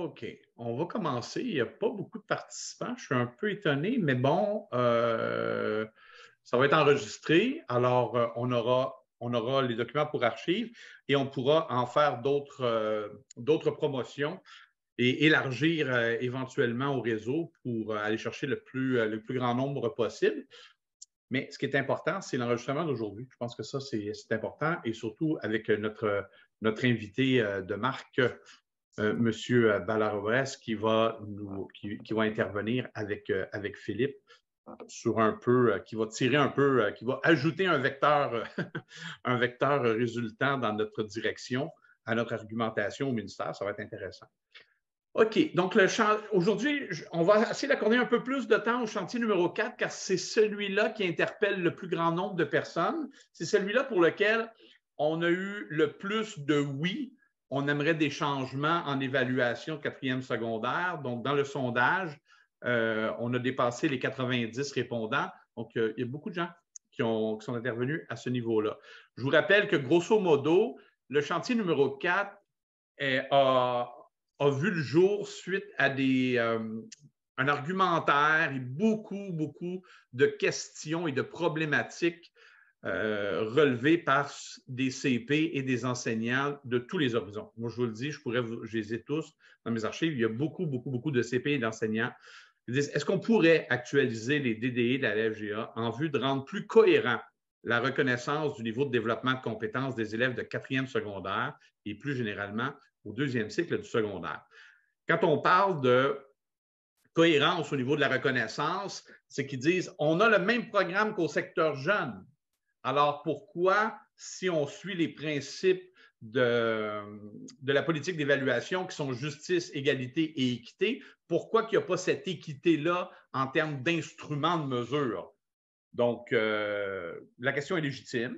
OK, on va commencer. Il n'y a pas beaucoup de participants. Je suis un peu étonné, mais bon, euh, ça va être enregistré. Alors, euh, on, aura, on aura les documents pour archives et on pourra en faire d'autres euh, promotions et élargir éventuellement au réseau pour aller chercher le plus, le plus grand nombre possible. Mais ce qui est important, c'est l'enregistrement d'aujourd'hui. Je pense que ça, c'est important et surtout avec notre, notre invité de marque euh, monsieur euh, qui va, intervenir euh, avec, Philippe sur un peu, qui va tirer un peu, qui va ajouter un vecteur, un vecteur résultant dans notre direction, à notre argumentation au ministère. Ça va être intéressant. OK, donc aujourd'hui, on va essayer d'accorder un peu plus de temps au chantier numéro 4 car c'est celui-là qui interpelle le plus grand nombre de personnes. C'est celui-là pour lequel on a eu le plus de oui on aimerait des changements en évaluation quatrième secondaire. Donc, dans le sondage, euh, on a dépassé les 90 répondants. Donc, euh, il y a beaucoup de gens qui, ont, sont intervenus à ce niveau-là. Je vous rappelle que, grosso modo, le chantier numéro 4 a, vu le jour suite à des, euh, un argumentaire et beaucoup, beaucoup de questions et de problématiques euh, relevé relevés par des CP et des enseignants de tous les horizons. Moi, je vous le dis, je pourrais, vous, les ai tous dans mes archives. Il y a beaucoup, beaucoup, beaucoup de CP et d'enseignants qui disent est-ce qu'on pourrait actualiser les DDI e de la LFGA en vue de rendre plus cohérent la reconnaissance du niveau de développement de compétences des élèves de quatrième secondaire et plus généralement au deuxième cycle du secondaire. Quand on parle de cohérence au niveau de la reconnaissance, c'est qu'ils disent on a le même programme qu'au secteur jeune, alors pourquoi, si on suit les principes de, la politique d'évaluation qui sont justice, égalité et équité, pourquoi qu'il n'y a pas cette équité-là en termes d'instruments de mesure? Donc, euh, la question est légitime.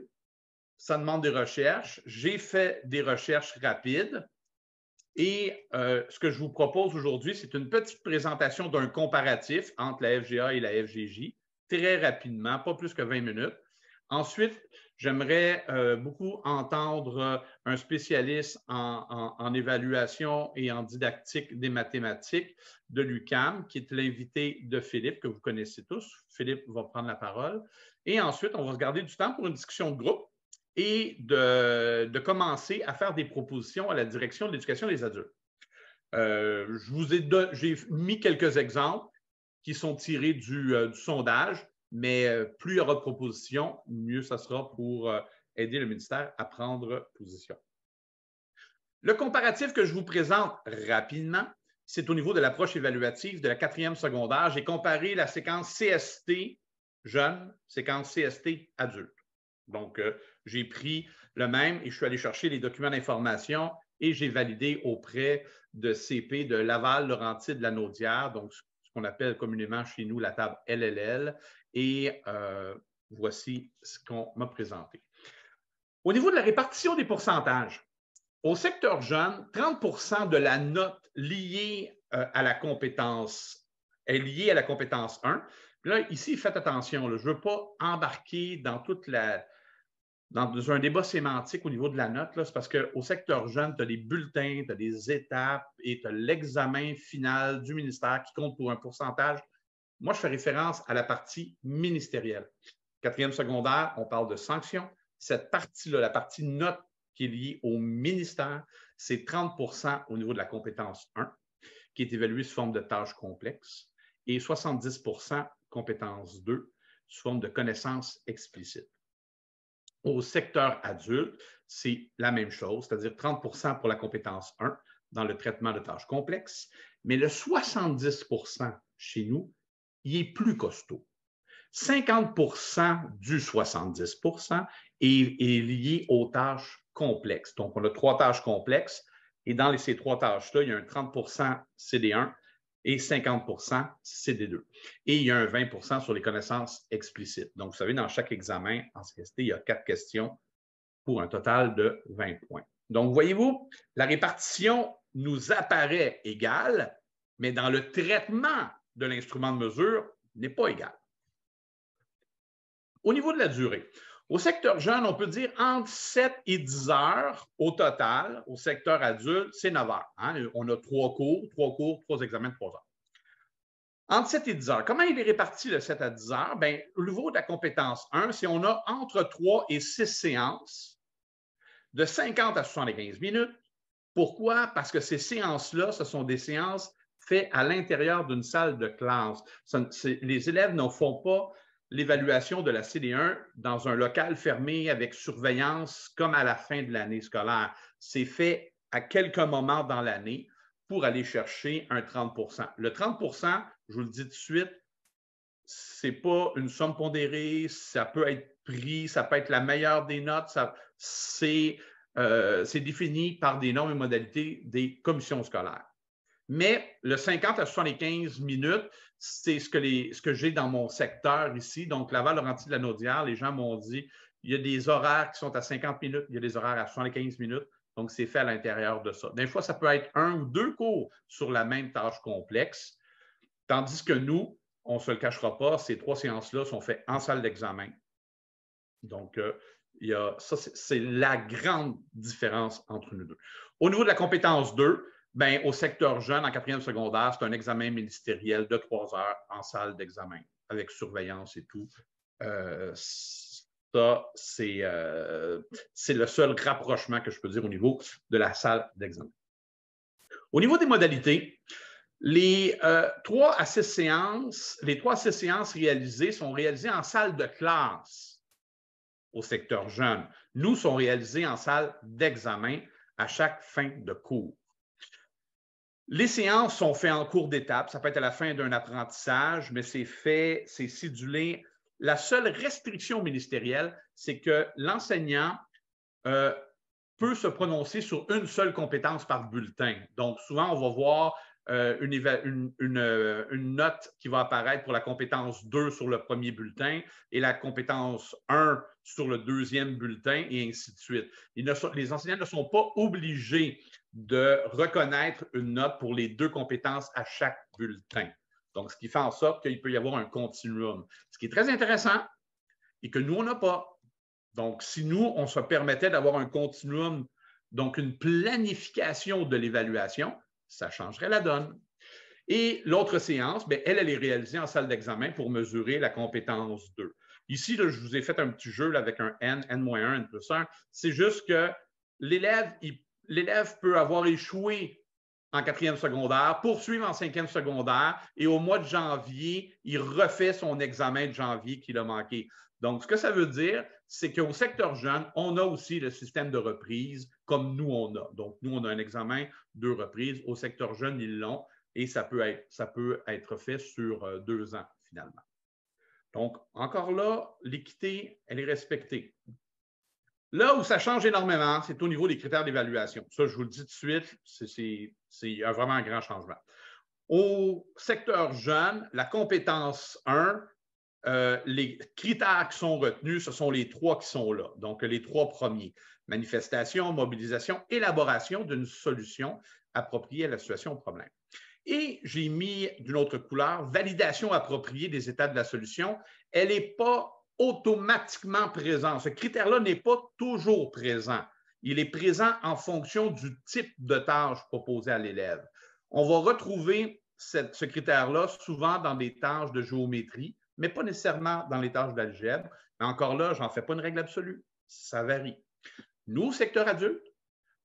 Ça demande des recherches. J'ai fait des recherches rapides. Et euh, ce que je vous propose aujourd'hui, c'est une petite présentation d'un comparatif entre la FGA et la FGJ, très rapidement, pas plus que 20 minutes. Ensuite, j'aimerais euh, beaucoup entendre euh, un spécialiste en, évaluation et en didactique des mathématiques de l'UCAM, qui est l'invité de Philippe, que vous connaissez tous. Philippe va prendre la parole. Et ensuite, on va se garder du temps pour une discussion de groupe et de, commencer à faire des propositions à la direction de l'éducation des adultes. Euh, je vous j'ai mis quelques exemples qui sont tirés du sondage mais euh, plus il y aura de propositions, mieux ça sera pour euh, aider le ministère à prendre position. Le comparatif que je vous présente rapidement, c'est au niveau de l'approche évaluative de la quatrième secondaire. J'ai comparé la séquence CST jeune, séquence CST adulte. Donc, euh, j'ai pris le même et je suis allé chercher les documents d'information et j'ai validé auprès de CP de Laval, de Lanaudière, donc qu'on appelle communément chez nous la table LLL. Et euh, voici ce qu'on m'a présenté. Au niveau de la répartition des pourcentages, au secteur jeune, 30 de la note liée euh, à la compétence est liée à la compétence 1. Là, ici, faites attention, je ne veux pas embarquer dans toute la, dans un débat sémantique au niveau de la note, c'est parce qu'au secteur jeune, tu as des bulletins, tu as des étapes et tu as l'examen final du ministère qui compte pour un pourcentage. Moi, je fais référence à la partie ministérielle. Quatrième secondaire, on parle de sanctions. Cette partie-là, la partie note qui est liée au ministère, c'est 30 au niveau de la compétence 1, qui est évaluée sous forme de tâches complexes, et 70 compétence 2, sous forme de connaissances explicites. Au secteur adulte, c'est la même chose, c'est-à-dire 30 pour la compétence 1 dans le traitement de tâches complexes, mais le 70 chez nous, il est plus costaud. 50 du 70 est, lié aux tâches complexes. Donc, on a trois tâches complexes et dans ces trois tâches-là, il y a un 30 CD1, et 50 CD2. Et il y a un 20 sur les connaissances explicites. Donc, vous savez, dans chaque examen en CST, il y a quatre questions pour un total de 20 points. Donc, voyez-vous, la répartition nous apparaît égale, mais dans le traitement de l'instrument de mesure, n'est pas égale. Au niveau de la durée, au secteur jeune, on peut dire entre 7 et 10 heures au total. Au secteur adulte, c'est 9 heures. Hein. On a trois cours, trois cours, trois examens de 3 heures. Entre 7 et 10 heures. Comment il est réparti de 7 à 10 heures? Bien, au niveau de la compétence 1, c'est on a entre 3 et 6 séances de 50 à 75 minutes. Pourquoi? Parce que ces séances-là, ce sont des séances faites à l'intérieur d'une salle de classe. Les élèves ne font pas l'évaluation de la CD1 dans un local fermé avec surveillance comme à la fin de l'année scolaire. C'est fait à quelques moments dans l'année pour aller chercher un 30 Le 30 je vous le dis tout de suite, ce n'est pas une somme pondérée, ça peut être pris, ça peut être la meilleure des notes, euh, c'est défini par des normes et modalités des commissions scolaires. Mais le 50 à 75 minutes, c'est ce que, j'ai dans mon secteur ici. Donc, Laval, de la Naudière, les gens m'ont dit il y a des horaires qui sont à 50 minutes, il y a des horaires à 75 minutes. Donc, c'est fait à l'intérieur de ça. Des fois, ça peut être un ou deux cours sur la même tâche complexe, tandis que nous, on ne se le cachera pas, ces trois séances-là sont faites en salle d'examen. Donc, euh, ça, c'est la grande différence entre nous deux. Au niveau de la compétence 2, Bien, au secteur jeune, en quatrième secondaire, c'est un examen ministériel de trois heures en salle d'examen, avec surveillance et tout. Euh, ça, euh, c'est le seul rapprochement que je peux dire au niveau de la salle d'examen. Au niveau des modalités, les euh, trois à six séances, les trois séances réalisées sont réalisées en salle de classe au secteur jeune. Nous sont réalisées en salle d'examen à chaque fin de cours. Les séances sont faites en cours d'étape. Ça peut être à la fin d'un apprentissage, mais c'est fait, c'est sidulé. La seule restriction ministérielle, c'est que l'enseignant euh, peut se prononcer sur une seule compétence par bulletin. Donc, souvent, on va voir euh, euh, une, note qui va apparaître pour la compétence 2 sur le premier bulletin et la compétence 1 sur le deuxième bulletin et ainsi de suite. les enseignants ne sont pas obligés de reconnaître une note pour les deux compétences à chaque bulletin. Donc, ce qui fait en sorte qu'il peut y avoir un continuum. Ce qui est très intéressant et que nous, on n'a pas. Donc, si nous, on se permettait d'avoir un continuum, donc une planification de l'évaluation, ça changerait la donne. Et l'autre séance, bien, elle, elle est réalisée en salle d'examen pour mesurer la compétence 2. Ici, je vous ai fait un petit jeu avec un N, N-1, N plus 1. C'est juste que l'élève, il l'élève peut avoir échoué en quatrième secondaire, poursuivre en cinquième secondaire, et au mois de janvier, il refait son examen de janvier qu'il a manqué. Donc, ce que ça veut dire, c'est qu'au secteur jeune, on a aussi le système de reprise comme nous, on a. Donc, nous, on a un examen, deux reprises. Au secteur jeune, ils l'ont, et ça peut, être, ça peut être fait sur euh, deux ans, finalement. Donc, encore là, l'équité, elle est respectée. Là où ça change énormément, c'est au niveau des critères d'évaluation. Ça, je vous le dis tout de suite, c'est vraiment un grand changement. Au secteur jeune, la compétence 1, euh, les critères qui sont retenus, ce sont les trois qui sont là, donc les trois premiers. Manifestation, mobilisation, élaboration d'une solution appropriée à la situation au problème. Et j'ai mis d'une autre couleur, validation appropriée des états de la solution. Elle n'est pas automatiquement présent. Ce critère-là n'est pas toujours présent. Il est présent en fonction du type de tâche proposée à l'élève. On va retrouver ce critère-là souvent dans des tâches de géométrie, mais pas nécessairement dans les tâches d'algèbre. encore là, je n'en fais pas une règle absolue. Ça varie. Nous, secteur adulte,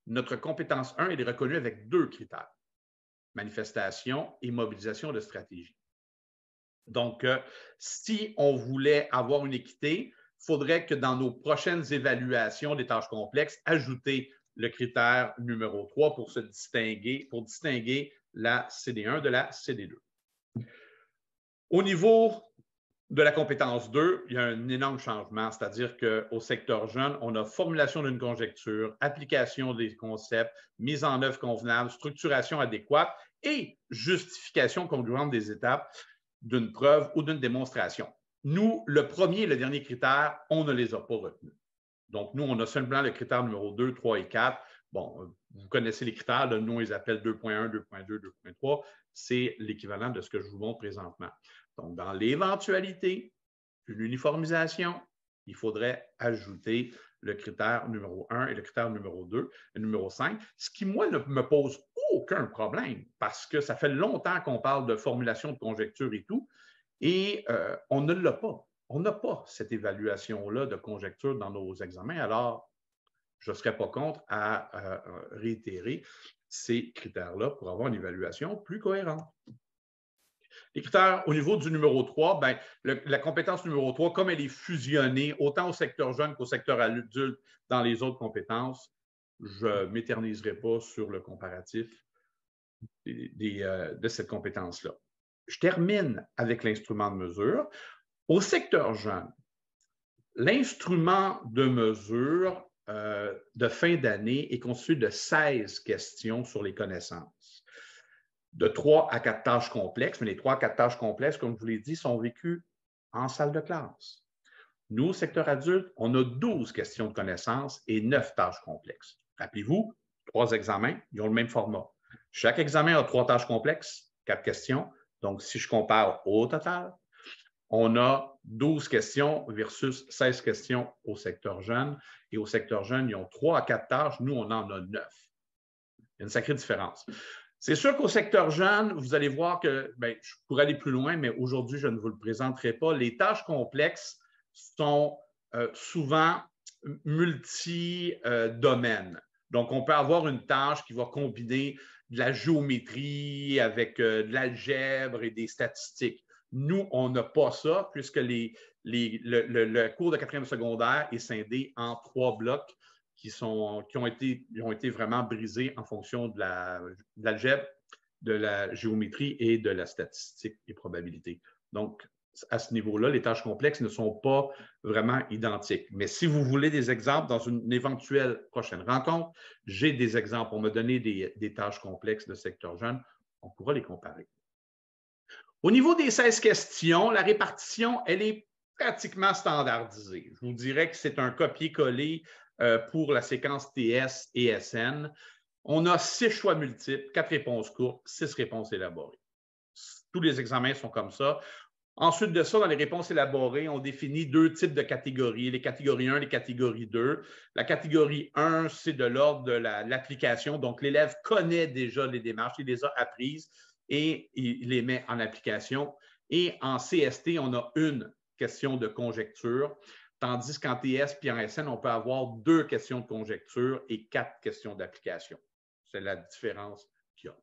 notre compétence 1 elle est reconnue avec deux critères manifestation et mobilisation de stratégie. Donc, euh, si on voulait avoir une équité, il faudrait que dans nos prochaines évaluations des tâches complexes, ajouter le critère numéro 3 pour se distinguer, pour distinguer la CD1 de la CD2. Au niveau de la compétence 2, il y a un énorme changement, c'est-à-dire qu'au secteur jeune, on a formulation d'une conjecture, application des concepts, mise en œuvre convenable, structuration adéquate et justification congruente des étapes d'une preuve ou d'une démonstration. Nous, le premier et le dernier critère, on ne les a pas retenus. Donc, nous, on a seulement le critère numéro 2, 3 et 4. Bon, euh, vous connaissez les critères, nous, on les appelle 2.1, 2.2, 2.3. C'est l'équivalent de ce que je vous montre présentement. Donc, dans l'éventualité d'une uniformisation, il faudrait ajouter le critère numéro 1 et le critère numéro 2, et numéro 5. Ce qui, moi, ne me pose pas aucun problème parce que ça fait longtemps qu'on parle de formulation de conjecture et tout, et euh, on ne l'a pas. On n'a pas cette évaluation-là de conjecture dans nos examens. Alors, je ne serais pas contre à, réitérer ces critères-là pour avoir une évaluation plus cohérente. Les critères au niveau du numéro 3, ben, la compétence numéro 3, comme elle est fusionnée autant au secteur jeune qu'au secteur adulte dans les autres compétences, je ne m'éterniserai pas sur le comparatif euh, de cette compétence-là. Je termine avec l'instrument de mesure. Au secteur jeune, l'instrument de mesure euh, de fin d'année est constitué de 16 questions sur les connaissances, de 3 à 4 tâches complexes, mais les 3 à 4 tâches complexes, comme je vous l'ai dit, sont vécues en salle de classe. Nous, au secteur adulte, on a 12 questions de connaissances et 9 tâches complexes. Rappelez-vous, trois examens, ils ont le même format. Chaque examen a trois tâches complexes, quatre questions. Donc, si je compare au total, on a 12 questions versus 16 questions au secteur jeune. Et au secteur jeune, ils ont trois à quatre tâches. Nous, on en a neuf. Il y a une sacrée différence. C'est sûr qu'au secteur jeune, vous allez voir que ben, je pourrais aller plus loin, mais aujourd'hui, je ne vous le présenterai pas. Les tâches complexes sont euh, souvent multi-domaines. Euh, donc, on peut avoir une tâche qui va combiner de la géométrie avec euh, de l'algèbre et des statistiques. Nous, on n'a pas ça puisque les, le, cours de quatrième secondaire est scindé en trois blocs qui, sont, qui ont, été, ont été vraiment brisés en fonction de l'algèbre, la, de, de la géométrie et de la statistique et probabilité. Donc, à ce niveau-là, les tâches complexes ne sont pas vraiment identiques. Mais si vous voulez des exemples dans une éventuelle prochaine rencontre, j'ai des exemples pour me donner des, tâches complexes de secteur jeune. On pourra les comparer. Au niveau des 16 questions, la répartition, elle est pratiquement standardisée. Je vous dirais que c'est un copier-coller euh, pour la séquence TS et SN. On a six choix multiples, quatre réponses courtes, six réponses élaborées. Tous les examens sont comme ça. Ensuite de ça, dans les réponses élaborées, on définit deux types de catégories, les catégories 1 et les catégories 2. La catégorie 1, c'est de l'ordre de l'application. donc, l'élève connaît déjà les démarches, il les a apprises et il les met en application. Et en CST, on a une question de conjecture, tandis qu'en TS et en SN, on peut avoir deux questions de conjecture et quatre questions d'application. C'est la différence qu'il y a.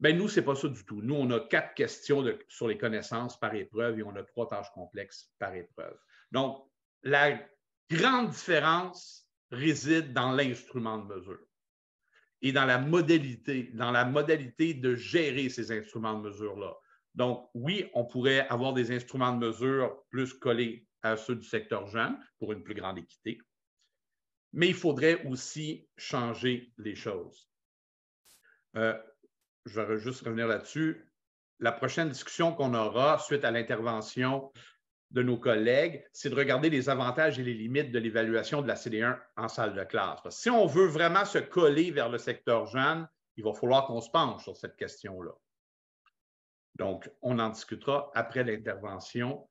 Bien, nous, ce n'est pas ça du tout. Nous, on a quatre questions sur les connaissances par épreuve et on a trois tâches complexes par épreuve. Donc, la grande différence réside dans l'instrument de mesure et dans la modalité, dans la modalité de gérer ces instruments de mesure-là. Donc, oui, on pourrait avoir des instruments de mesure plus collés à ceux du secteur jeune pour une plus grande équité, mais il faudrait aussi changer les choses. Euh, je vais juste revenir là-dessus. La prochaine discussion qu'on aura suite à l'intervention de nos collègues, c'est de regarder les avantages et les limites de l'évaluation de la CD1 en salle de classe. Parce que si on veut vraiment se coller vers le secteur jeune, il va falloir qu'on se penche sur cette question-là. Donc, on en discutera après l'intervention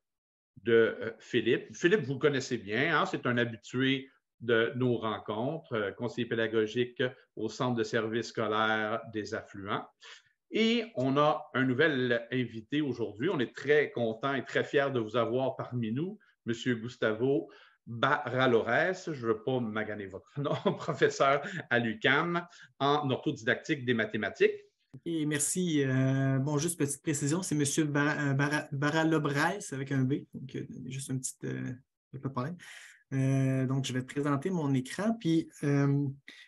de euh, Philippe. Philippe, vous le connaissez bien, hein? c'est un habitué de nos rencontres, euh, conseiller pédagogique au Centre de services scolaires des affluents. Et on a un nouvel invité aujourd'hui. On est très content et très fier de vous avoir parmi nous, M. Gustavo Barralores, je ne veux pas maganer votre nom, professeur à l'UCAM en orthodidactique des mathématiques. Et merci. Euh, bon, juste petite précision, c'est M. Baralobres euh, avec un B, donc juste un petit peu problème. Euh, donc, je vais te présenter mon écran. Puis euh,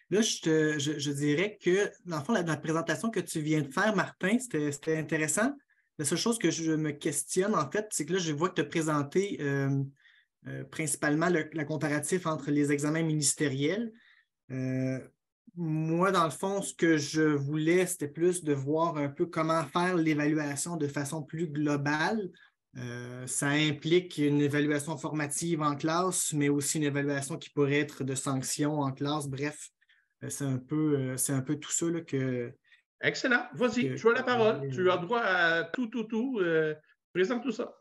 là, je, dirais que, dans le fond, la, présentation que tu viens de faire, Martin, c'était intéressant. La seule chose que je me questionne, en fait, c'est que là, je vois que tu as présenté euh, principalement le, la comparatif entre les examens ministériels. moi, dans le fond, ce que je voulais, c'était plus de voir un peu comment faire l'évaluation de façon plus globale euh, ça implique une évaluation formative en classe, mais aussi une évaluation qui pourrait être de sanctions en classe. Bref, euh, c'est un peu, euh, c'est un peu tout ça que. Excellent. Vas-y, je as la parole. Tu as droit à tout, tout, tout. présente tout ça.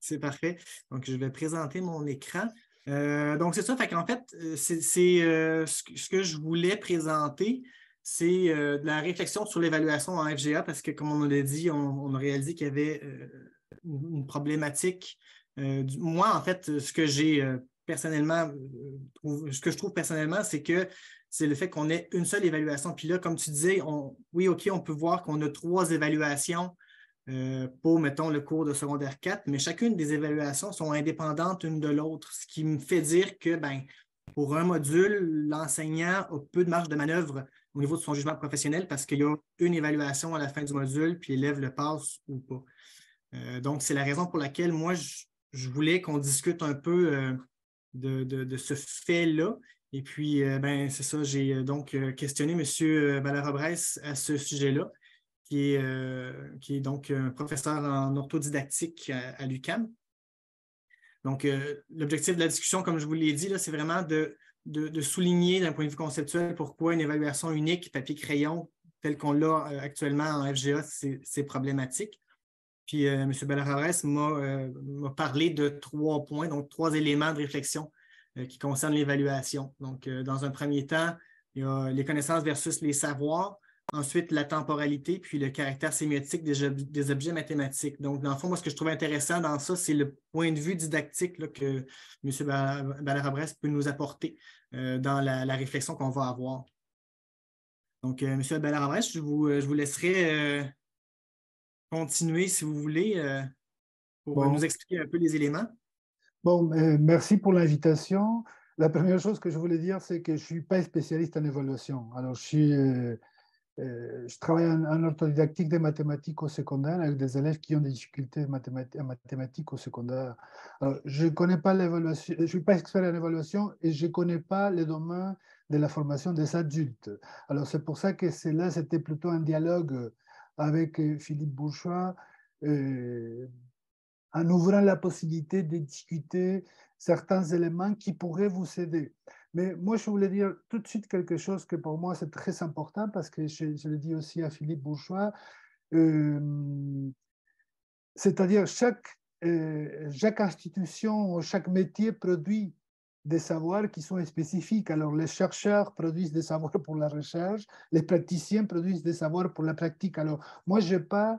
C'est parfait. Donc, je vais présenter mon écran. donc, c'est ça. Fait qu'en fait, c'est, ce que je voulais présenter c'est de la réflexion sur l'évaluation en FGA parce que, comme on l'a dit, on, a réalisé qu'il y avait une problématique. Euh, moi, en fait, ce que j'ai euh, personnellement, euh, ce que je trouve personnellement, c'est que c'est le fait qu'on ait une seule évaluation. Puis là, comme tu disais, oui, OK, on peut voir qu'on a trois évaluations pour, mettons, le cours de secondaire 4, mais chacune des évaluations sont indépendantes une de l'autre, ce qui me fait dire que, ben, pour un module, l'enseignant a peu de marge de manœuvre au niveau de son jugement professionnel parce qu'il y a une évaluation à la fin du module, puis l'élève le passe ou pas. Euh, donc, c'est la raison pour laquelle moi, je, voulais qu'on discute un peu euh, de, ce fait-là. Et puis, euh, ben, c'est ça, j'ai donc questionné M. Bresse à ce sujet-là, qui, est, donc professeur en orthodidactique à, l'UCAM. Donc, l'objectif de la discussion, comme je vous l'ai dit, là, c'est vraiment de, souligner d'un point de vue conceptuel pourquoi une évaluation unique papier-crayon telle qu'on l'a actuellement en FGA, c'est problématique. Puis euh, M. Euh, m'a parlé de trois points, donc trois éléments de réflexion euh, qui concernent l'évaluation. Donc, dans un premier temps, il y a les connaissances versus les savoirs, ensuite la temporalité, puis le caractère sémiotique des, objets mathématiques. Donc, dans le fond, moi, ce que je trouve intéressant dans ça, c'est le point de vue didactique que M. Ballarabresse peut nous apporter dans la, réflexion qu'on va avoir. Donc, M. Ballarabresse, je vous laisserai continuer, si vous voulez, euh, pour nous expliquer un peu les éléments. Bon, merci pour l'invitation. La première chose que je voulais dire, c'est que je ne suis pas spécialiste en évaluation. Alors, je, euh, euh, je travaille en, orthodidactique des mathématiques au secondaire avec des élèves qui ont des difficultés en mathématiques, au secondaire. Alors, je connais pas l'évaluation, je suis pas expert en évaluation et je ne connais pas les domaines de la formation des adultes. Alors, c'est pour ça que là, c'était plutôt un dialogue avec euh, Philippe Bourgeois, euh, en ouvrant la possibilité de discuter certains éléments qui pourraient vous aider. Mais moi, je voulais dire tout de suite quelque chose que pour moi, c'est très important parce que je, le dis aussi à Philippe Bourgeois. Euh, c'est-à-dire, chaque, chaque institution, chaque métier produit des savoirs qui sont spécifiques. Alors les chercheurs produisent des savoirs pour la recherche, les praticiens produisent des savoirs pour la pratique. Alors moi, je n'ai pas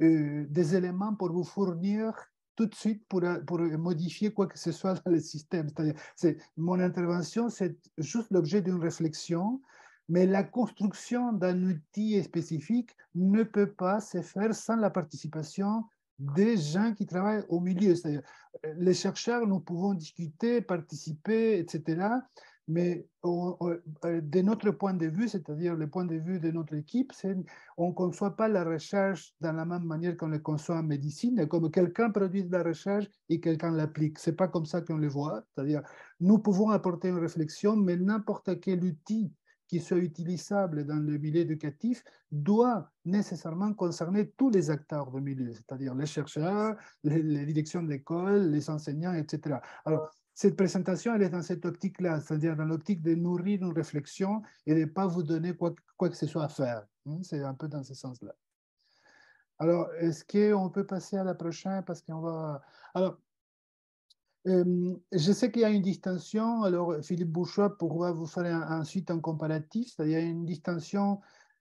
euh, des éléments pour vous fournir tout de suite pour, euh, pour modifier quoi que ce soit dans le système. C'est-à-dire, mon intervention, c'est juste l'objet d'une réflexion, mais la construction d'un outil spécifique ne peut pas se faire sans la participation des gens qui travaillent au milieu. cest euh, les chercheurs, nous pouvons discuter, participer, etc. Mais euh, de notre point de vue, c'est-à-dire le point de vue de notre équipe, c'est, on ne conçoit pas la recherche dans la même manière qu'on le conçoit en médecine, comme quelqu'un produit de la recherche et quelqu'un l'applique. Ce n'est pas comme ça qu'on le voit. C'est-à-dire, nous pouvons apporter une réflexion, mais n'importe quel outil qui soit utilisable dans le milieu éducatif doit nécessairement concerner tous les acteurs du milieu, c'est-à-dire les chercheurs, les, directions d'école, les enseignants, etc. Alors, cette présentation, elle est dans cette optique-là, c'est-à-dire dans l'optique de nourrir une réflexion et de ne pas vous donner quoi, que ce soit à faire. Hein. C'est un peu dans ce sens-là. Alors, est-ce qu'on peut passer à la prochaine parce qu'on va... Alors, euh, je sais qu'il y a une distinction, alors Philippe Bouchois pourra vous faire ensuite un comparatif, c'est-à-dire une distinction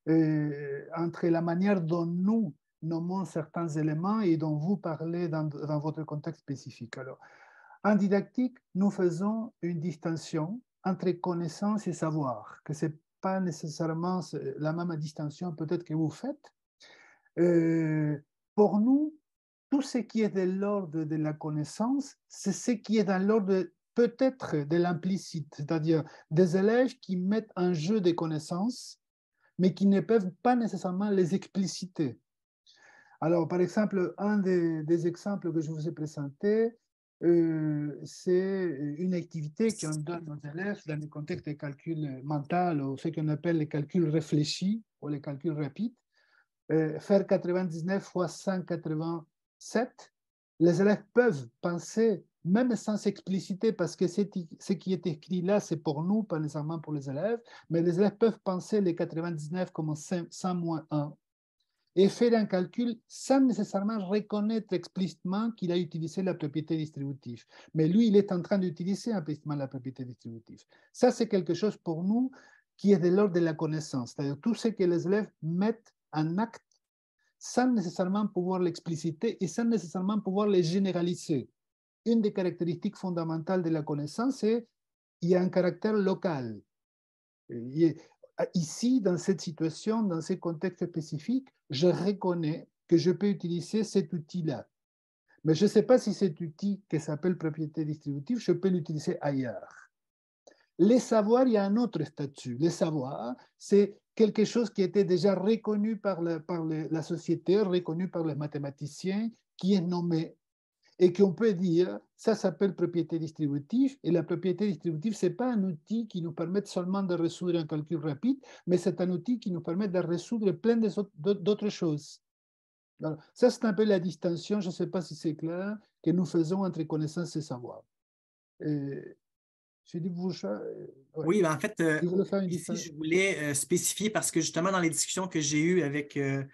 euh, entre la manière dont nous nommons certains éléments et dont vous parlez dans, votre contexte spécifique. Alors, en didactique, nous faisons une distinction entre connaissance et savoir, que ce n'est pas nécessairement la même distinction peut-être que vous faites. Euh, pour nous, tout ce qui est de l'ordre de la connaissance, c'est ce qui est dans l'ordre peut-être de l'implicite, c'est-à-dire des élèves qui mettent en jeu des connaissances, mais qui ne peuvent pas nécessairement les expliciter. Alors, par exemple, un des, exemples que je vous ai présenté, euh, c'est une activité qu'on donne aux élèves dans le contexte des calculs mentaux, ou ce qu'on appelle les calculs réfléchis ou les calculs rapides. Euh, faire 99 fois 180 7, les élèves peuvent penser, même sans s'expliciter, parce que ce qui est écrit là, c'est pour nous, pas nécessairement pour les élèves, mais les élèves peuvent penser les 99 comme 100 moins 1 et faire un calcul sans nécessairement reconnaître explicitement qu'il a utilisé la propriété distributive. Mais lui, il est en train d'utiliser implicitement la propriété distributive. Ça, c'est quelque chose pour nous qui est de l'ordre de la connaissance, c'est-à-dire tout ce que les élèves mettent en acte sans nécessairement pouvoir l'expliciter et sans nécessairement pouvoir les généraliser. Une des caractéristiques fondamentales de la connaissance, c'est qu'il y a un caractère local. ici, dans cette situation, dans ce contexte spécifique, je reconnais que je peux utiliser cet outil-là. Mais je ne sais pas si cet outil qui s'appelle propriété distributive, je peux l'utiliser ailleurs. Les savoirs, il y a un autre statut. Les savoirs, c'est quelque chose qui était déjà reconnu par la, par la société, reconnu par les mathématiciens, qui est nommé et qu'on peut dire, ça s'appelle propriété distributive, et la propriété distributive, ce n'est pas un outil qui nous permet seulement de résoudre un calcul rapide, mais c'est un outil qui nous permet de résoudre plein d'autres choses. ça, c'est un peu la distinction, je ne sais pas si c'est clair, que nous faisons entre connaissance et savoir. Euh, oui, ben, en fait, euh, je voulais euh, spécifier parce que justement, dans les discussions que j'ai eues avec, M.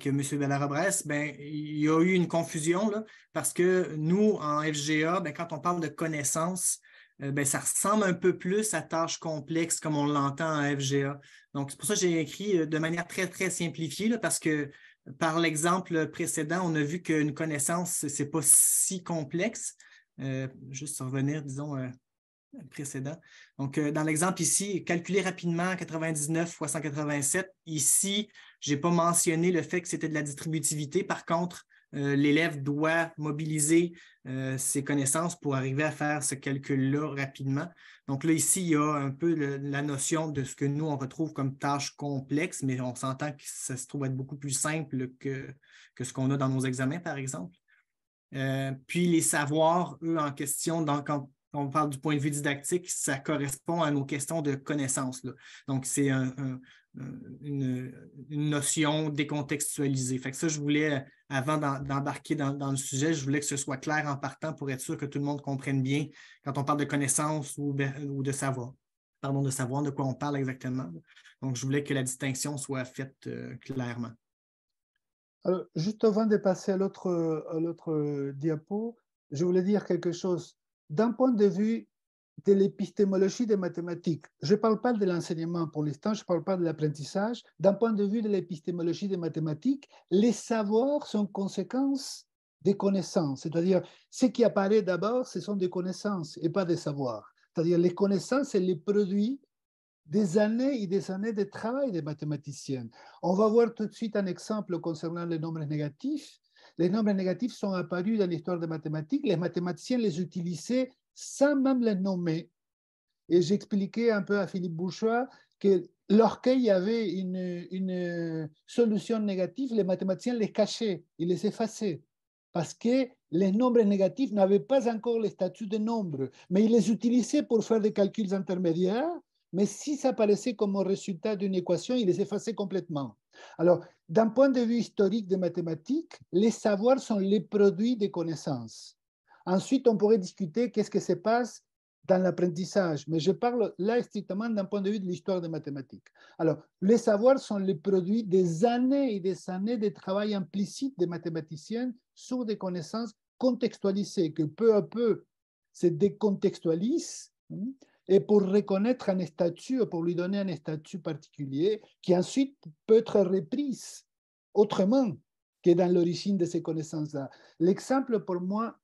Bellarobresse, ben, il y a eu une confusion là, parce que nous, en FGA, ben, quand on parle de connaissances, ben, ça ressemble un peu plus à tâches complexes comme on l'entend en FGA. Donc, c'est pour ça que j'ai écrit de manière très, très simplifiée parce que par l'exemple précédent, on a vu qu'une connaissance, ce n'est pas si complexe. juste revenir, disons précédent. Donc, euh, dans l'exemple ici, calculer rapidement 99 x 187. Ici, je n'ai pas mentionné le fait que c'était de la distributivité. Par contre, euh, l'élève doit mobiliser euh, ses connaissances pour arriver à faire ce calcul-là rapidement. Donc là, ici, il y a un peu la notion de ce que nous, on retrouve comme tâche complexe, mais on s'entend que ça se trouve être beaucoup plus simple que, que ce qu'on a dans nos examens, par exemple. puis les savoirs, eux, en question, dans, quand, quand on parle du point de vue didactique, ça correspond à nos questions de connaissances. Donc, c'est une, notion décontextualisée. ça, je voulais, avant d'embarquer dans, le sujet, je voulais que ce soit clair en partant pour être sûr que tout le monde comprenne bien quand on parle de connaissances ou, ben, de savoir. Pardon, de savoir de quoi on parle exactement. Donc, je voulais que la distinction soit faite euh, clairement. Euh, juste avant de passer à l'autre euh, diapo, je voulais dire quelque chose d'un point de vue de l'épistémologie des mathématiques, je ne parle pas de l'enseignement pour l'instant, je ne parle pas de l'apprentissage. D'un point de vue de l'épistémologie des mathématiques, les savoirs sont conséquences des connaissances, c'est-à-dire ce qui apparaît d'abord, ce sont des connaissances et pas des savoirs. C'est-à-dire les connaissances, c'est les produits des années et des années de travail des mathématiciens. On va voir tout de suite un exemple concernant les nombres négatifs. Les nombres négatifs sont apparus dans l'histoire des mathématiques. Les mathématiciens les utilisaient sans même les nommer. Et j'expliquais un peu à Philippe Bourgeois que lorsqu'il y avait une, solution négative, les mathématiciens les cachaient, ils les effaçaient, parce que les nombres négatifs n'avaient pas encore le statut de nombre, mais ils les utilisaient pour faire des calculs intermédiaires, mais si ça paraissait comme résultat d'une équation, ils les effaçaient complètement. Alors, d'un point de vue historique des mathématiques, les savoirs sont les produits des connaissances. Ensuite, on pourrait discuter qu'est-ce qui se passe dans l'apprentissage, mais je parle là strictement d'un point de vue de l'histoire des mathématiques. Alors, les savoirs sont les produits des années et des années de travail implicite des mathématiciens sur des connaissances contextualisées que peu à peu se décontextualisent hein, et pour reconnaître un statut, pour lui donner un statut particulier qui ensuite peut être repris autrement que dans l'origine de ces connaissances-là. L'exemple pour moi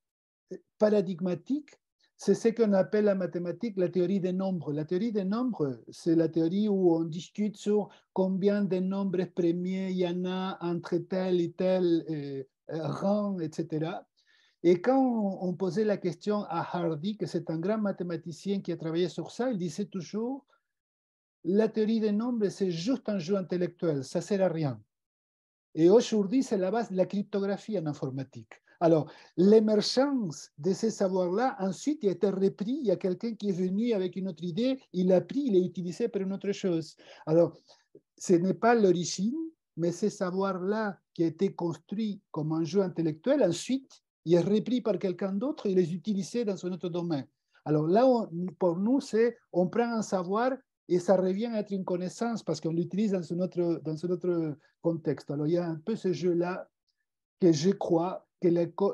paradigmatique, c'est ce qu'on appelle en mathématiques la théorie des nombres. La théorie des nombres, c'est la théorie où on discute sur combien de nombres premiers il y en a entre tel et tel euh, euh, rang, etc. Et quand on posait la question à Hardy, que c'est un grand mathématicien qui a travaillé sur ça, il disait toujours, la théorie des nombres, c'est juste un jeu intellectuel, ça ne sert à rien. Et aujourd'hui, c'est la base de la cryptographie en informatique. Alors, l'émergence de ces savoirs-là, ensuite, il a été repris. Il y a quelqu'un qui est venu avec une autre idée, il l'a pris, il l'a utilisé pour une autre chose. Alors, ce n'est pas l'origine, mais ces savoirs-là qui a été construit comme un jeu intellectuel, ensuite, il est repris par quelqu'un d'autre et les utilisé dans son autre domaine. Alors là, pour nous, c'est on prend un savoir et ça revient à être une connaissance parce qu'on l'utilise dans son autre, dans autre contexte. Alors il y a un peu ce jeu-là que je crois que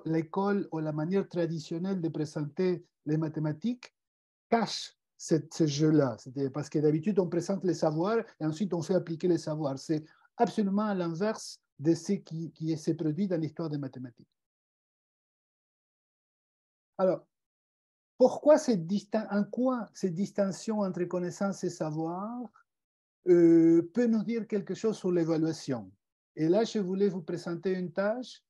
l'école ou la manière traditionnelle de présenter les mathématiques cache ce jeu-là. Parce que d'habitude, on présente les savoirs et ensuite on fait appliquer les savoirs. C'est absolument à l'inverse de ce qui, qui s'est produit dans l'histoire des mathématiques. Alors, pourquoi cette en quoi cette distinction entre connaissance et savoir euh, peut nous dire quelque chose sur l'évaluation Et là, je voulais vous présenter une tâche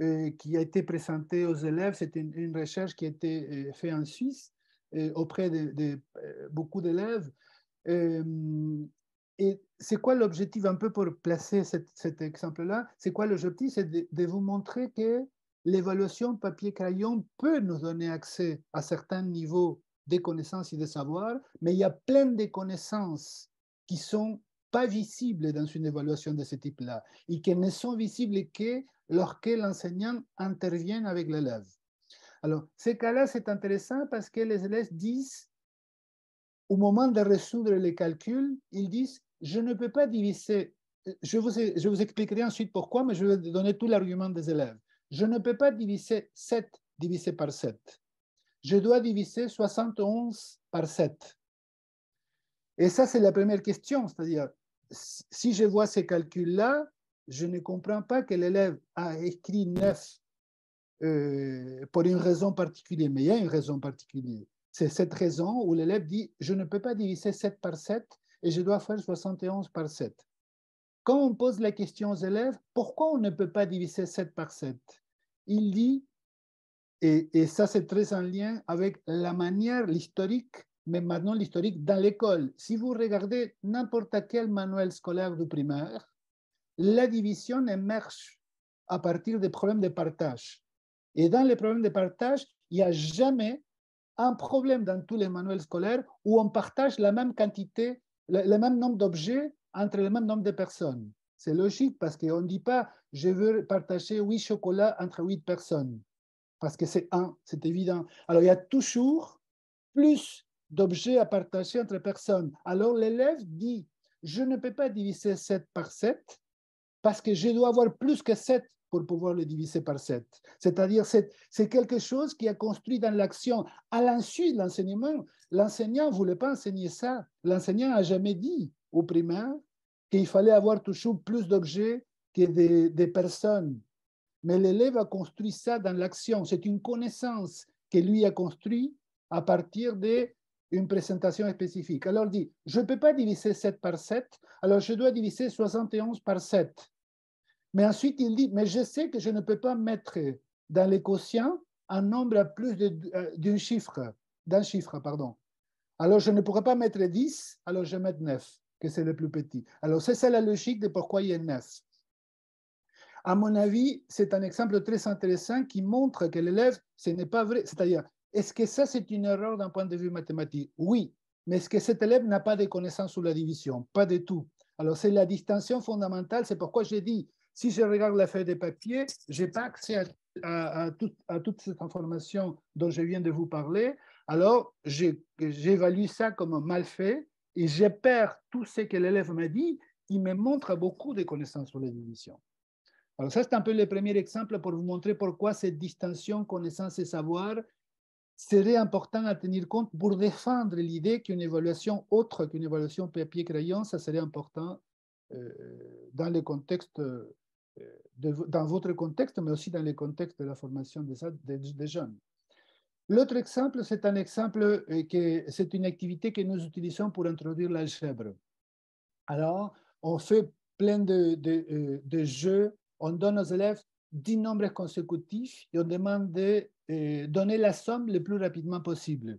euh, qui a été présentée aux élèves. C'est une, recherche qui a été euh, faite en Suisse auprès de, beaucoup d'élèves. et c'est quoi l'objectif, un peu pour placer cet exemple-là C'est quoi l'objectif C'est de, vous montrer que l'évaluation papier-crayon peut nous donner accès à certains niveaux de connaissances et de savoirs, mais il y a plein de connaissances qui sont pas visibles dans une évaluation de ce type-là et qui ne sont visibles que lorsque l'enseignant intervient avec l'élève. Alors, ces cas-là, c'est intéressant parce que les élèves disent, au moment de résoudre les calculs, ils disent, je ne peux pas diviser, je vous, je vous expliquerai ensuite pourquoi, mais je vais donner tout l'argument des élèves. Je ne peux pas diviser 7 divisé par 7. Je dois diviser 71 par 7. Et ça, c'est la première question. C'est-à-dire, si je vois ces calculs-là, je ne comprends pas que l'élève a écrit 9 euh, pour une raison particulière, mais il y a une raison particulière. C'est cette raison où l'élève dit, je ne peux pas diviser 7 par 7 et je dois faire 71 par 7. Quand on pose la question aux élèves, pourquoi on ne peut pas diviser 7 par 7 Il dit, et, ça c'est très en lien avec la manière, l'historique, mais maintenant l'historique dans l'école. Si vous regardez n'importe quel manuel scolaire du primaire, la division émerge à partir des problèmes de partage. Et dans les problèmes de partage, il n'y a jamais un problème dans tous les manuels scolaires où on partage la même quantité, le même nombre d'objets entre le même nombre de personnes. C'est logique parce qu'on ne dit pas je veux partager huit chocolats entre huit personnes, parce que c'est un, c'est évident. Alors il y a toujours plus d'objets à partager entre personnes. Alors l'élève dit je ne peux pas diviser sept par sept parce que je dois avoir plus que sept pour pouvoir le diviser par 7. C'est-à-dire, c'est quelque chose qui est construit dans l'action. À l'insu de l'enseignement, l'enseignant ne voulait pas enseigner ça. L'enseignant n'a jamais dit au primaire, qu'il fallait avoir toujours plus d'objets que des, personnes. Mais l'élève a construit ça dans l'action. C'est une connaissance que lui a construite à partir d'une présentation spécifique. Alors, il dit, je ne peux pas diviser 7 par 7, alors je dois diviser 71 par 7. Mais ensuite, il dit, mais je sais que je ne peux pas mettre dans les quotients un nombre à plus euh, d'un chiffre, d'un chiffre, pardon. Alors, je ne pourrais pas mettre 10, alors je mets 9 que c'est le plus petit. Alors, c'est ça la logique de pourquoi il y a. À mon avis, c'est un exemple très intéressant qui montre que l'élève, ce n'est pas vrai. C'est-à-dire, est-ce que ça, c'est une erreur d'un point de vue mathématique Oui, mais est-ce que cet élève n'a pas de connaissances sur la division Pas du tout. Alors, c'est la distinction fondamentale. C'est pourquoi j'ai dit, si je regarde la feuille de papier, je n'ai pas accès à, à toute cette information dont je viens de vous parler. Alors, j'évalue ça comme mal fait et je perds tout ce que l'élève m'a dit, il me montre beaucoup de connaissances sur les divisions. Alors ça, c'est un peu le premier exemple pour vous montrer pourquoi cette distinction connaissance et savoir serait important à tenir compte pour défendre l'idée qu'une évaluation autre qu'une évaluation papier-crayon, ça serait important euh, dans, le contexte, euh, dans votre contexte, mais aussi dans le contexte de la formation des jeunes. L'autre exemple, c'est un exemple euh, que c'est une activité que nous utilisons pour introduire l'algèbre. Alors, on fait plein de, de, euh, jeux, on donne aux élèves 10 nombres consécutifs et on demande de euh, donner la somme le plus rapidement possible.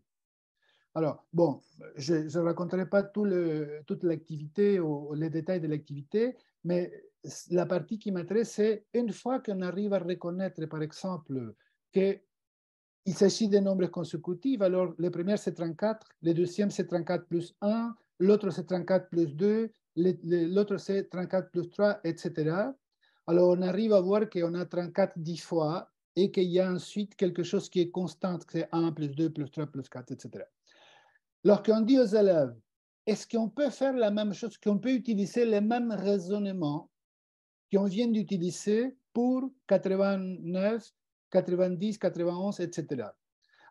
Alors, bon, je ne raconterai pas tout le, toute l'activité ou les détails de l'activité, mais la partie qui m'intéresse, c'est une fois qu'on arrive à reconnaître, par exemple, que il s'agit des nombres consécutifs, alors le premier c'est 34, le deuxième c'est 34 plus 1, l'autre c'est 34 plus 2, l'autre c'est 34 plus 3, etc. Alors on arrive à voir qu'on a 34 10 fois et qu'il y a ensuite quelque chose qui est constante, c'est 1 plus 2 plus 3 plus 4, etc. Lorsqu'on dit aux élèves, est-ce qu'on peut faire la même chose, qu'on peut utiliser les mêmes raisonnements qu'on vient d'utiliser pour 89 90, 91, etc.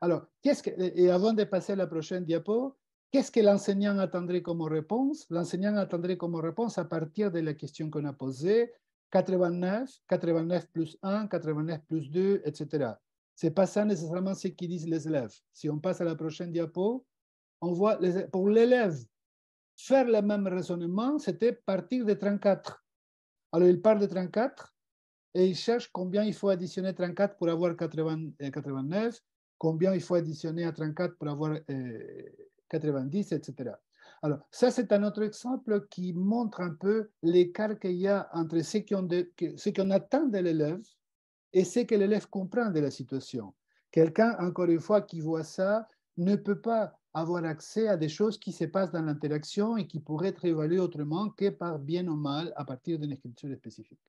Alors, qu'est-ce que, et avant de passer à la prochaine diapo, qu'est-ce que l'enseignant attendrait comme réponse L'enseignant attendrait comme réponse à partir de la question qu'on a posée, 89, 89 plus 1, 89 plus 2, etc. Ce n'est pas ça nécessairement ce qu'ils disent les élèves. Si on passe à la prochaine diapo, on voit les, pour l'élève, faire le même raisonnement, c'était partir de 34. Alors, il part de 34, et il cherche combien il faut additionner 34 pour avoir 80, 89, euh, combien il faut additionner à 34 pour avoir 90, euh, etc. Alors, ça, c'est un autre exemple qui montre un peu l'écart qu'il y a entre ce qu'on attend de l'élève et ce que l'élève comprend de la situation. Quelqu'un, encore une fois, qui voit ça, ne peut pas avoir accès à des choses qui se passent dans l'interaction et qui pourraient être évaluées autrement que par bien ou mal à partir d'une écriture spécifique.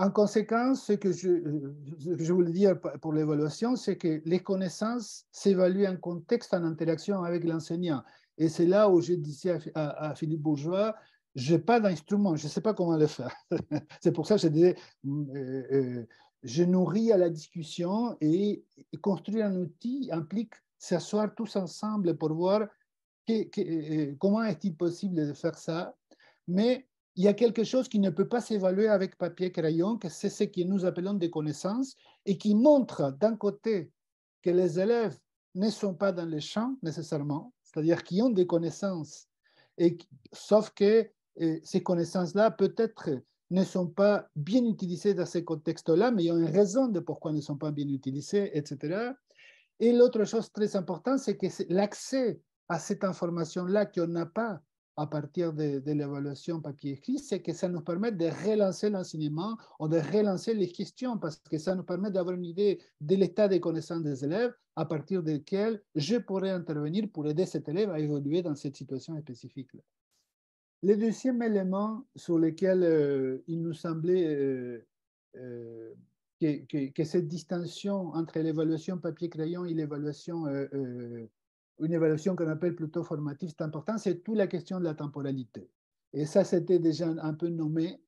En conséquence, ce que je, euh, je voulais dire pour l'évaluation, c'est que les connaissances s'évaluent en contexte, en interaction avec l'enseignant. Et c'est là où je disais à, Philippe Bourgeois, je n'ai pas d'instrument, je ne sais pas comment le faire. c'est pour ça que je disais, mm, euh, euh, je nourris à la discussion et, construire un outil implique s'asseoir tous ensemble pour voir comment est-il possible de faire ça. Mais il y a quelque chose qui ne peut pas s'évaluer avec papier-crayon, que c'est ce que nous appelons des connaissances, et qui montre d'un côté que les élèves ne sont pas dans les champs nécessairement, c'est-à-dire qu'ils ont des connaissances, et, sauf que eh, ces connaissances-là peut-être ne sont pas bien utilisées dans ces contextes-là, mais il y a une raison de pourquoi elles ne sont pas bien utilisées, etc. Et l'autre chose très importante, c'est que l'accès à cette information-là qu'on n'a pas à partir de, l'évaluation papier écrit, c'est que ça nous permet de relancer l'enseignement ou de relancer les questions parce que ça nous permet d'avoir une idée de l'état des connaissances des élèves à partir desquelles je pourrais intervenir pour aider cet élève à évoluer dans cette situation spécifique. -là. Le deuxième élément sur lequel euh, il nous semblait euh, euh, que, cette distinction entre l'évaluation papier-crayon et l'évaluation une évaluation qu'on appelle plutôt formative, c'est important, c'est toute la question de la temporalité. Et ça, c'était déjà un peu nommé,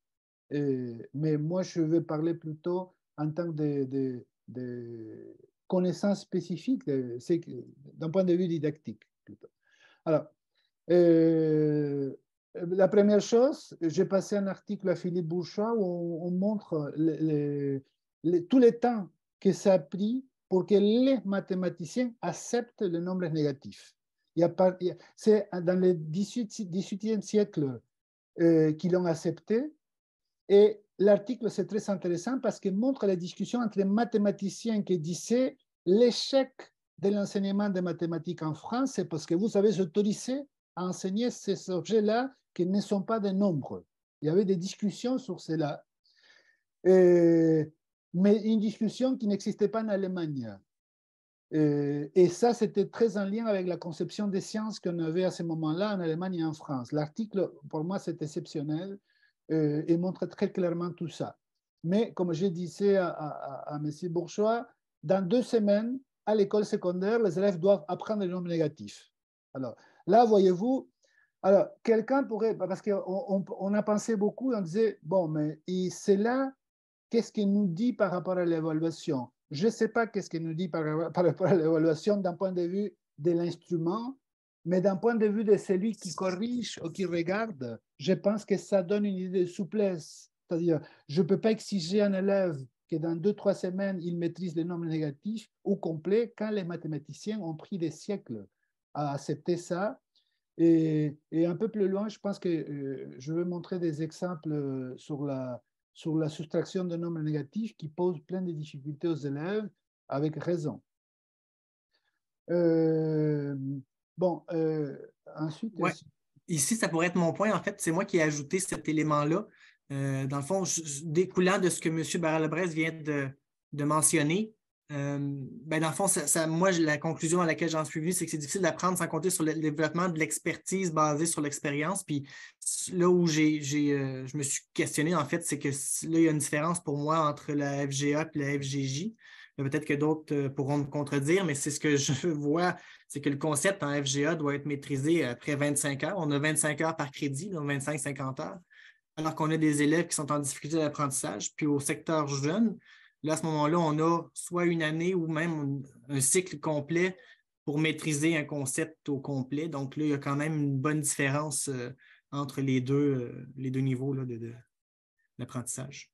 euh, mais moi, je vais parler plutôt en tant de, de, de connaissances spécifiques, euh, d'un point de vue didactique. Plutôt. Alors, euh, la première chose, j'ai passé un article à Philippe Bourgeois où on, montre tous les temps que ça a pris pour que les mathématiciens acceptent les nombres négatifs. C'est dans le 18, e siècle euh, qu'ils l'ont accepté. Et l'article, c'est très intéressant parce qu'il montre la discussion entre les mathématiciens qui disaient l'échec de l'enseignement des mathématiques en France, c'est parce que vous avez autorisé à enseigner ces objets-là qui ne sont pas des nombres. Il y avait des discussions sur cela. Et euh, mais une discussion qui n'existait pas en Allemagne. Euh, et ça, c'était très en lien avec la conception des sciences qu'on avait à ce moment-là en Allemagne et en France. L'article, pour moi, c'est exceptionnel euh, et montre très clairement tout ça. Mais comme je disais à, à, M. Bourgeois, dans deux semaines, à l'école secondaire, les élèves doivent apprendre les nombres négatifs. Alors là, voyez-vous, alors quelqu'un pourrait, parce qu'on a pensé beaucoup, on disait, bon, mais c'est là qu'est-ce qu'il nous dit par rapport à l'évaluation Je ne sais pas qu'est-ce qu'il nous dit par, rapport à l'évaluation d'un point de vue de l'instrument, mais d'un point de vue de celui qui corrige ou qui regarde, je pense que ça donne une idée de souplesse. C'est-à-dire, je ne peux pas exiger à un élève que dans deux, trois semaines, il maîtrise les nombres négatifs au complet quand les mathématiciens ont pris des siècles à accepter ça. Et, un peu plus loin, je pense que euh, je vais montrer des exemples euh, sur la, sur la soustraction de nombres négatifs qui pose plein de difficultés aux élèves, avec raison. Euh, bon, euh, ensuite. Ici, ça pourrait être mon point. En fait, c'est moi qui ai ajouté cet élément-là. Euh, dans le fond, découlant de ce que M. Baralabrez vient de mentionner, euh, ben dans le fond, moi, la conclusion à laquelle j'en suis venu, c'est que c'est difficile d'apprendre sans compter sur le, développement de l'expertise basée sur l'expérience. Puis là où j'ai, euh, je me suis questionné, en fait, c'est que là, il y a une différence pour moi entre la FGA et la FGJ. Peut-être que d'autres euh, pourront me contredire, mais c'est ce que je vois, c'est que le concept en FGA doit être maîtrisé après 25 heures. On a 25 heures par crédit, donc 25-50 heures alors qu'on a des élèves qui sont en difficulté d'apprentissage. Puis au secteur jeune, Là, à ce moment-là, on a soit une année ou même un cycle complet pour maîtriser un concept au complet. Donc là, il y a quand même une bonne différence euh, entre les deux, euh, les deux niveaux de, d'apprentissage.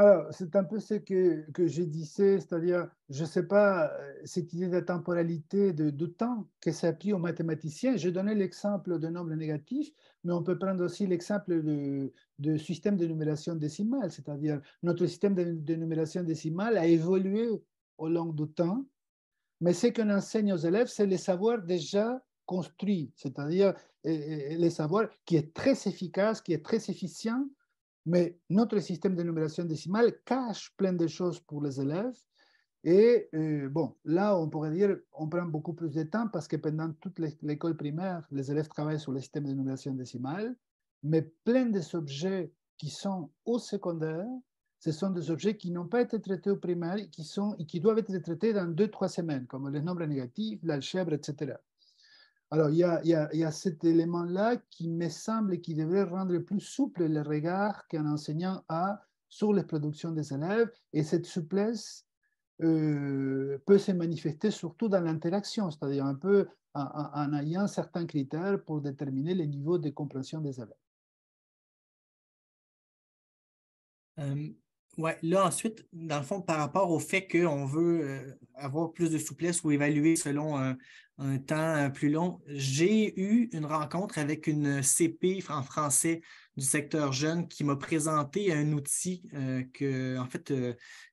Alors, c'est un peu ce que, que j'ai dit, c'est-à-dire, je ne sais pas, euh, cette idée de temporalité de, de temps qui s'applique aux mathématiciens. Je donnais l'exemple de nombre négatif, mais on peut prendre aussi l'exemple de, système de numération décimale, c'est-à-dire, notre système de, numération décimale a évolué au long du temps, mais ce qu'on enseigne aux élèves, c'est les savoirs déjà construits, c'est-à-dire les savoirs qui est très efficace, qui est très efficient mais notre système de numération décimale cache plein de choses pour les élèves. Et euh, bon, là, on pourrait dire, on prend beaucoup plus de temps parce que pendant toute l'école primaire, les élèves travaillent sur le système de numération décimale. Mais plein des objets qui sont au secondaire, ce sont des objets qui n'ont pas été traités au primaire qui sont, et qui doivent être traités dans deux, trois semaines, comme les nombres négatifs, l'algèbre, etc. Alors, il y a, cet élément-là qui me semble et qui devrait rendre plus souple le regard qu'un enseignant a sur les productions des élèves. Et cette souplesse euh, peut se manifester surtout dans l'interaction, c'est-à-dire un peu en, ayant certains critères pour déterminer les niveaux de compréhension des élèves. Euh, oui, là ensuite, dans le fond, par rapport au fait qu'on veut euh, avoir plus de souplesse ou évaluer selon euh, un, temps euh, plus long, j'ai eu une rencontre avec une CP en français du secteur jeune qui m'a présenté un outil que,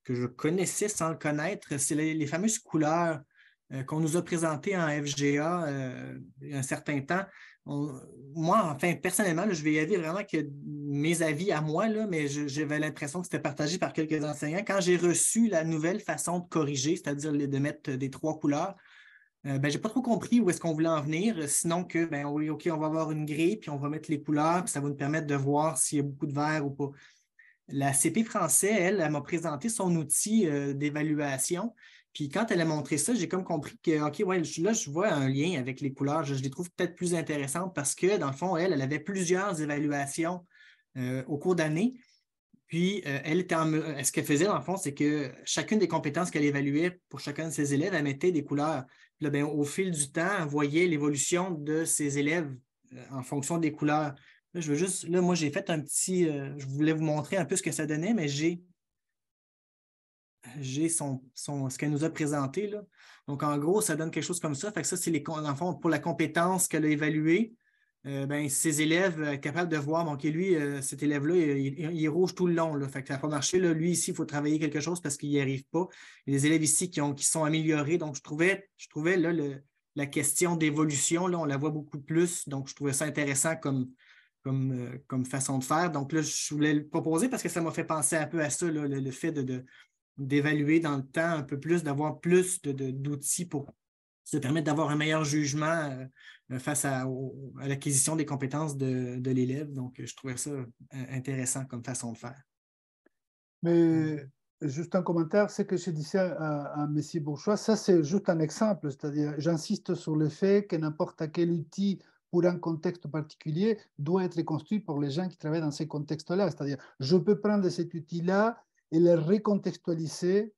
je connaissais sans le connaître. C'est les, les, fameuses couleurs qu'on nous a présentées en FGA il y a un certain temps moi, enfin, personnellement, je vais y aller vraiment que mes avis à moi, là, mais j'avais l'impression que c'était partagé par quelques enseignants. Quand j'ai reçu la nouvelle façon de corriger, c'est-à-dire de mettre des trois couleurs, je euh, ben, j'ai pas trop compris où est-ce qu'on voulait en venir, sinon que, ben oui, OK, on va avoir une grille, puis on va mettre les couleurs, puis ça va nous permettre de voir s'il y a beaucoup de verre ou pas. La CP français, elle, m'a présenté son outil euh, d'évaluation, puis quand elle a montré ça, j'ai comme compris que, OK, là, je vois un lien avec les couleurs. Je, les trouve peut-être plus intéressantes parce que, dans le fond, elle, elle avait plusieurs évaluations euh, au cours d'année. Puis, euh, elle était euh, ce qu'elle faisait, dans le fond, c'est que chacune des compétences qu'elle évaluait pour chacun de ses élèves, elle mettait des couleurs. Ben, au fil du temps, elle voyait l'évolution de ses élèves en fonction des couleurs. je veux juste, là, moi, j'ai fait un petit, je voulais vous montrer un peu ce que ça donnait, mais j'ai j'ai son, ce qu'elle nous a présenté. Donc, en gros, ça donne quelque chose comme ça. Fait que ça, c'est les enfants pour la compétence qu'elle a évaluée. Euh, ben, ses élèves euh, capables de voir, bon, lui, euh, cet élève-là, il, est rouge tout le long. Là, fait que ça n'a pas marché. lui, ici, il faut travailler quelque chose parce qu'il n'y arrive pas. Il y a des élèves ici qui, ont, qui sont améliorés. Donc, je trouvais, je trouvais la question d'évolution, là, on la voit beaucoup plus. Donc, je trouvais ça intéressant comme, euh, comme, façon de faire. Donc, là, je voulais le proposer parce que ça m'a fait penser un peu à ça, le, fait de, d'évaluer dans le temps un peu plus, d'avoir plus d'outils de, pour se permettre d'avoir un meilleur jugement euh, euh, face à, l'acquisition des compétences de, l'élève. Donc, je trouvais ça euh, intéressant comme façon de faire. Mais mm. juste un commentaire, c'est que je disais à, à M. Bourgeois, ça c'est juste un exemple, c'est-à-dire j'insiste sur le fait que n'importe quel outil pour un contexte particulier doit être construit pour les gens qui travaillent dans ces contextes-là. C'est-à-dire, je peux prendre cet outil-là et le recontextualiser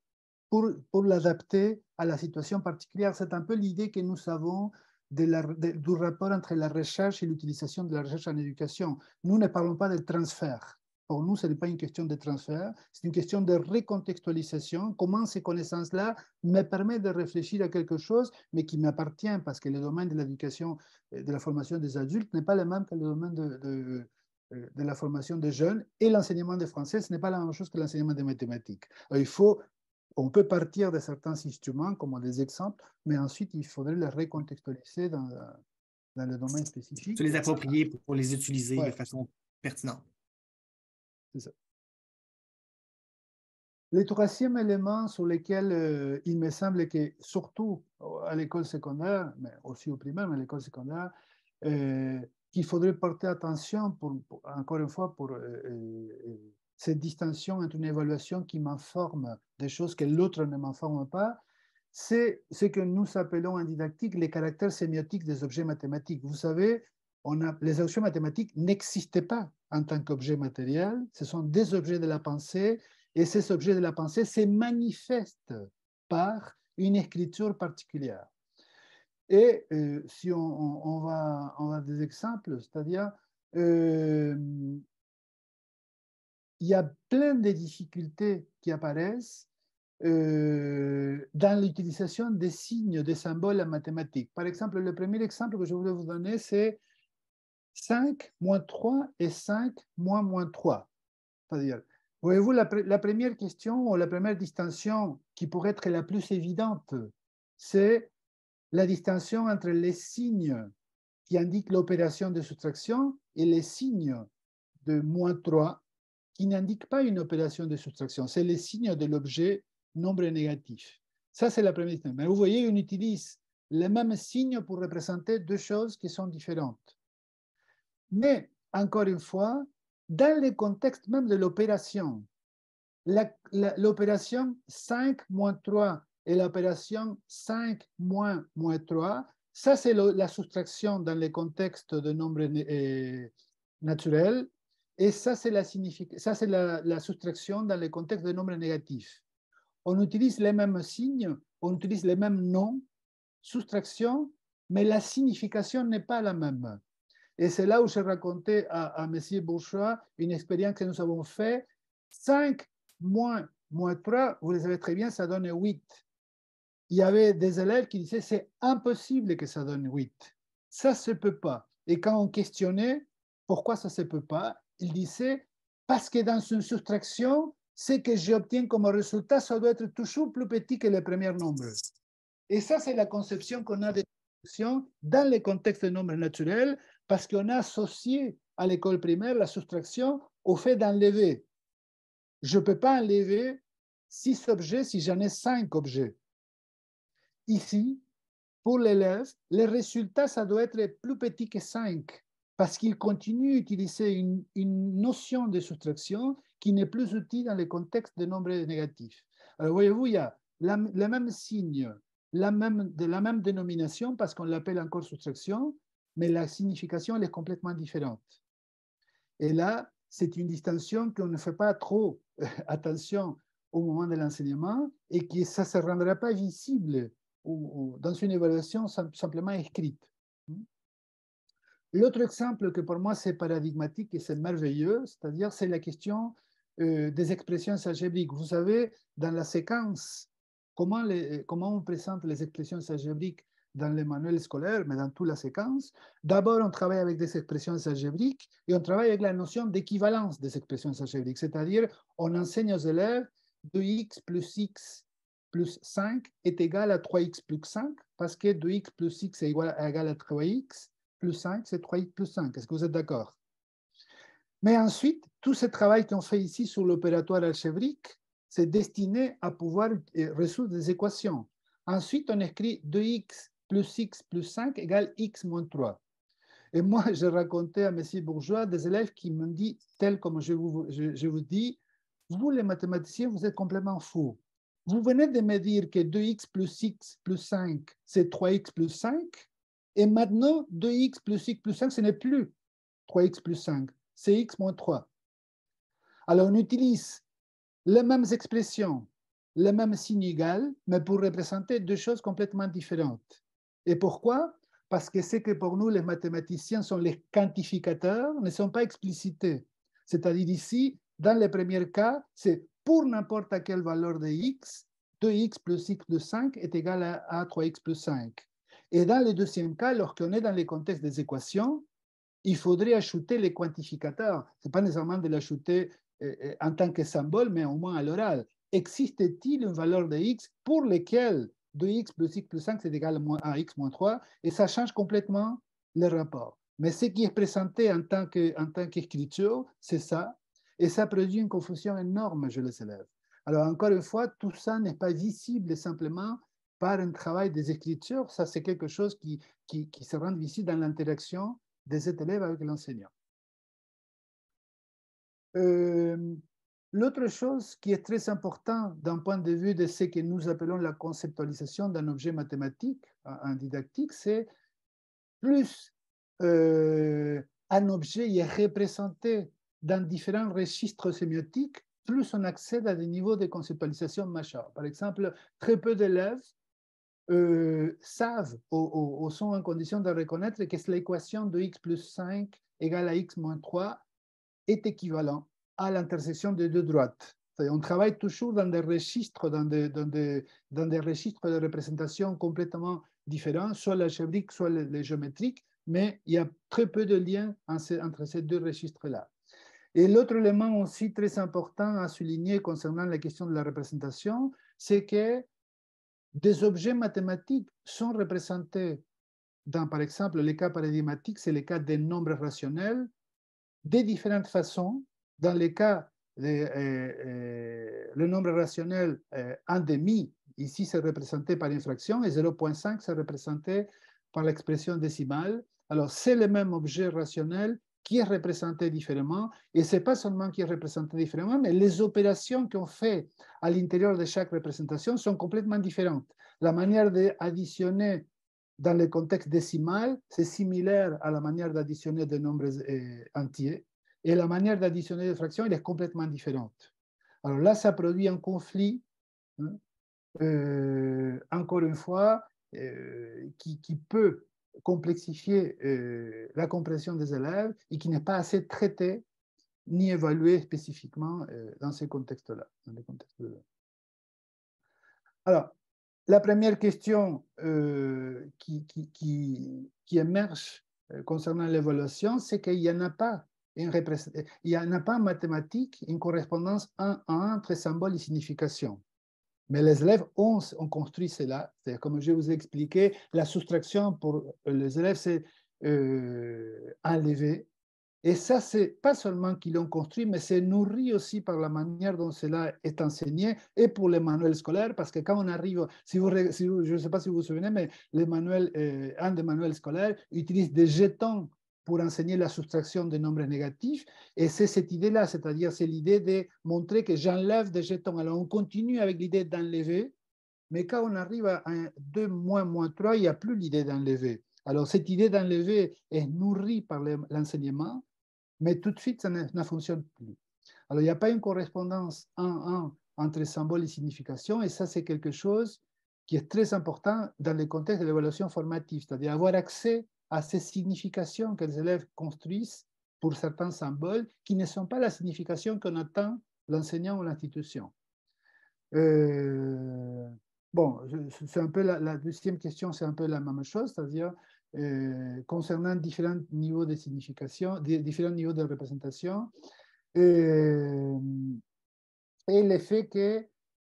pour, pour l'adapter à la situation particulière. C'est un peu l'idée que nous avons de du rapport entre la recherche et l'utilisation de la recherche en éducation. Nous ne parlons pas de transfert. Pour nous, ce n'est pas une question de transfert, c'est une question de recontextualisation. Comment ces connaissances-là me permettent de réfléchir à quelque chose, mais qui m'appartient, parce que le domaine de l'éducation, de la formation des adultes n'est pas le même que le domaine de euh, de la formation des jeunes et l'enseignement des français, ce n'est pas la même chose que l'enseignement des mathématiques. Euh, il faut, on peut partir de certains instruments comme des exemples, mais ensuite il faudrait les recontextualiser dans, dans le domaine spécifique. Se les approprier pour les utiliser de façon pertinente. C'est ça. Le troisième élément sur lequel euh, il me semble que, surtout à l'école secondaire, mais aussi au primaire, mais à l'école secondaire, euh, qu'il faudrait porter attention, encore une fois, pour euh, euh, cette distinction entre une évaluation qui m'informe des choses que l'autre ne m'informe pas, c'est ce que nous appelons en didactique les caractères sémiotiques des objets mathématiques. Vous savez, on les objets mathématiques n'existent pas en tant qu'objets matériels, ce sont des objets de la pensée, et ces objets de la pensée se manifestent par une écriture particulière. Et euh, si on, va, on a des exemples, c'est-à-dire, euh, il y a plein de difficultés qui apparaissent euh, dans l'utilisation des signes, des symboles en mathématiques. Par exemple, le premier exemple que je voulais vous donner, c'est 5 moins 3 et 5 moins moins 3. C'est-à-dire, voyez-vous, la, la, première question ou la première distinction qui pourrait être la plus évidente, c'est la distinction entre les signes qui indiquent l'opération de soustraction et les signes de moins 3 qui n'indiquent pas une opération de soustraction. C'est les signes de l'objet nombre négatif. Ça, c'est la première distinction. Mais vous voyez, on utilise les mêmes signes pour représenter deux choses qui sont différentes. Mais, encore une fois, dans le contexte même de l'opération, l'opération 5-3 et l'opération 5 moins moins 3. Ça, c'est la soustraction dans les contextes de nombres euh, naturels. Et ça, c'est la, ça, la, la soustraction dans les contextes de nombres négatifs. On utilise les mêmes signes, on utilise les mêmes noms, soustraction, mais la signification n'est pas la même. Et c'est là où j'ai raconté à, à M. Bourgeois une expérience que nous avons faite. 5 moins, moins 3, vous le savez très bien, ça donne 8 il y avait des élèves qui disaient c'est impossible que ça donne 8. Ça se peut pas. Et quand on questionnait pourquoi ça se peut pas, ils disaient parce que dans une soustraction, ce que j'obtiens comme résultat, ça doit être toujours plus petit que le premier nombre. Et ça, c'est la conception qu'on a des soustractions dans le contexte des nombres naturels, parce qu'on a associé à l'école primaire la soustraction au fait d'enlever. Je ne peux pas enlever six objets si j'en ai cinq objets ici, pour l'élève, les résultats, ça doit être plus petit que 5 parce qu'il continue d'utiliser une, une, notion de soustraction qui n'est plus utile dans le contexte de nombres négatifs. Alors, voyez-vous, il y a le même signe, la même, de la même dénomination, parce qu'on l'appelle encore soustraction, mais la signification, elle est complètement différente. Et là, c'est une distinction qu'on ne fait pas trop euh, attention au moment de l'enseignement et qui ça ne se rendra pas visible ou, dans une évaluation simplement écrite. L'autre exemple que pour moi c'est paradigmatique et c'est merveilleux, c'est-à-dire c'est la question euh, des expressions algébriques. Vous savez, dans la séquence, comment, les, comment on présente les expressions algébriques dans les manuels scolaires, mais dans toute la séquence. D'abord, on travaille avec des expressions algébriques et on travaille avec la notion d'équivalence des expressions algébriques, c'est-à-dire on enseigne aux élèves 2x plus x plus 5 est égal à 3x plus 5 parce que 2x plus x est égal, à 3x plus 5, c'est 3x plus 5. Est-ce que vous êtes d'accord Mais ensuite, tout ce travail qu'on fait ici sur l'opératoire algébrique, c'est destiné à pouvoir euh, résoudre des équations. Ensuite, on écrit 2x plus x plus 5 égale x moins 3. Et moi, j'ai raconté à M. Bourgeois des élèves qui m'ont dit, tel comme je vous, je vous dis, vous les mathématiciens, vous êtes complètement fous vous venez de me dire que 2x plus x plus 5, c'est 3x plus 5, et maintenant 2x plus x plus 5, ce n'est plus 3x plus 5, c'est x moins 3. Alors on utilise les mêmes expressions, les même signes égales, mais pour représenter deux choses complètement différentes. Et pourquoi parce que c'est que pour nous, les mathématiciens sont les quantificateurs, ne sont pas explicités. C'est-à-dire ici, dans le premier cas, c'est pour n'importe quelle valeur de x, 2x plus x de 5 est égal à, 3x plus 5. Et dans le deuxième cas, lorsqu'on est dans le contexte des équations, il faudrait ajouter les quantificateurs. Ce n'est pas nécessairement de l'ajouter euh, euh, en tant que symbole, mais au moins à l'oral. Existe-t-il une valeur de x pour laquelle 2x plus x plus 5 est égal à x moins 3 Et ça change complètement le rapport. Mais ce qui est présenté en tant qu'écriture, c'est ça, et ça produit une confusion énorme je les élèves. Alors, encore une fois, tout ça n'est pas visible simplement par un travail des écritures. Ça, c'est quelque chose qui, qui, se rend visible dans l'interaction des élèves avec l'enseignant. Euh, l'autre chose qui est très importante d'un point de vue de ce que nous appelons la conceptualisation d'un objet mathématique en didactique, c'est plus euh, un objet est représenté dans différents registres sémiotiques, plus on accède à des niveaux de conceptualisation majeurs. Par exemple, très peu d'élèves euh, savent ou, sont en condition de reconnaître que l'équation de x plus 5 égale à x moins 3 est équivalente à l'intersection des deux droites. On travaille toujours dans des registres, dans des, dans des, dans des registres de représentation complètement différents, soit l'algébrique, soit les géométriques, mais il y a très peu de liens entre ces deux registres-là. Et l'autre élément aussi très important à souligner concernant la question de la représentation, c'est que des objets mathématiques sont représentés dans, par exemple, les cas paradigmatiques, c'est le cas des nombres rationnels, de différentes façons. Dans les cas euh, euh, le nombre rationnel 1,5, euh, ici, c'est représenté par une fraction, et 0.5, c'est représenté par l'expression décimale. Alors, c'est le même objet rationnel qui est représenté différemment, et ce n'est pas seulement qui est représenté différemment, mais les opérations qu'on fait à l'intérieur de chaque représentation sont complètement différentes. La manière d'additionner dans le contexte décimal, c'est similaire à la manière d'additionner des nombres euh, entiers, et la manière d'additionner des fractions, elle est complètement différente. Alors là, ça produit un conflit, hein, euh, encore une fois, euh, qui peut complexifier euh, la compréhension des élèves et qui n'est pas assez traité ni évalué spécifiquement euh, dans ces contextes-là. Contextes Alors, la première question euh, qui, qui, qui, émerge concernant l'évaluation, c'est qu'il n'y en a pas. il y en a pas en mathématiques une correspondance un à un entre symboles et signification. Mais les élèves ont, construit cela. Comme je vous ai expliqué, la soustraction pour euh, les élèves, c'est euh, enlever. Et ça, c'est pas seulement qu'ils l'ont construit, mais c'est nourri aussi par la manière dont cela est enseigné et pour les manuels scolaires, parce que quand on arrive, si vous, je ne sais pas si vous vous souvenez, mais les manuels, euh, un des manuels scolaires utilise des jetons pour enseigner la soustraction des nombres négatifs. Et c'est cette idée-là, c'est-à-dire c'est l'idée de montrer que j'enlève des jetons. Alors on continue avec l'idée d'enlever, mais quand on arrive à 2 moins moins 3, il n'y a plus l'idée d'enlever. Alors cette idée d'enlever est nourrie par l'enseignement, mais tout de suite, ça ne, fonctionne plus. Alors il n'y a pas une correspondance 1-1 entre symbole et signification, et ça c'est quelque chose qui est très important dans le contexte de l'évaluation formative, c'est-à-dire avoir accès à ces significations que les élèves construisent pour certains symboles qui ne sont pas la signification qu'on attend l'enseignant ou l'institution. Euh, bon, c'est un peu la, deuxième question, c'est un peu la même chose, c'est-à-dire euh, concernant différents niveaux de signification, différents niveaux de représentation, et euh, et l'effet que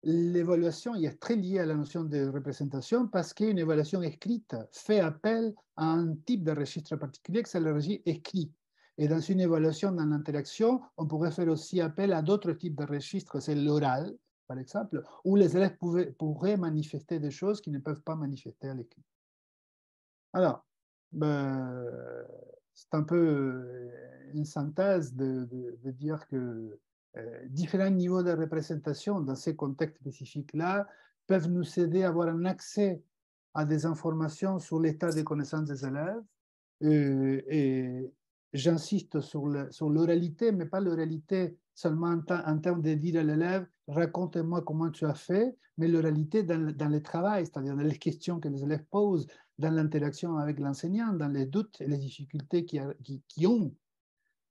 l'évaluation est très liée à la notion de représentation parce qu'une évaluation écrite fait appel à un type de registre particulier, que c'est le registre écrit. Et dans une évaluation dans l'interaction, on pourrait faire aussi appel à d'autres types de registres, c'est l'oral, par exemple, où les élèves pourraient manifester des choses qu'ils ne peuvent pas manifester à l'écrit. Alors, ben, c'est un peu une synthèse de dire que euh, différents niveaux de représentation dans ces contextes spécifiques-là peuvent nous aider à avoir un accès à des informations sur l'état des connaissances des élèves. Euh, et j'insiste sur l'oralité, sur mais pas l'oralité seulement en, termes de dire à l'élève raconte-moi comment tu as fait, mais l'oralité dans, dans, le travail, c'est-à-dire dans les questions que les élèves posent, dans l'interaction avec l'enseignant, dans les doutes et les difficultés qu'ils qui, qui ont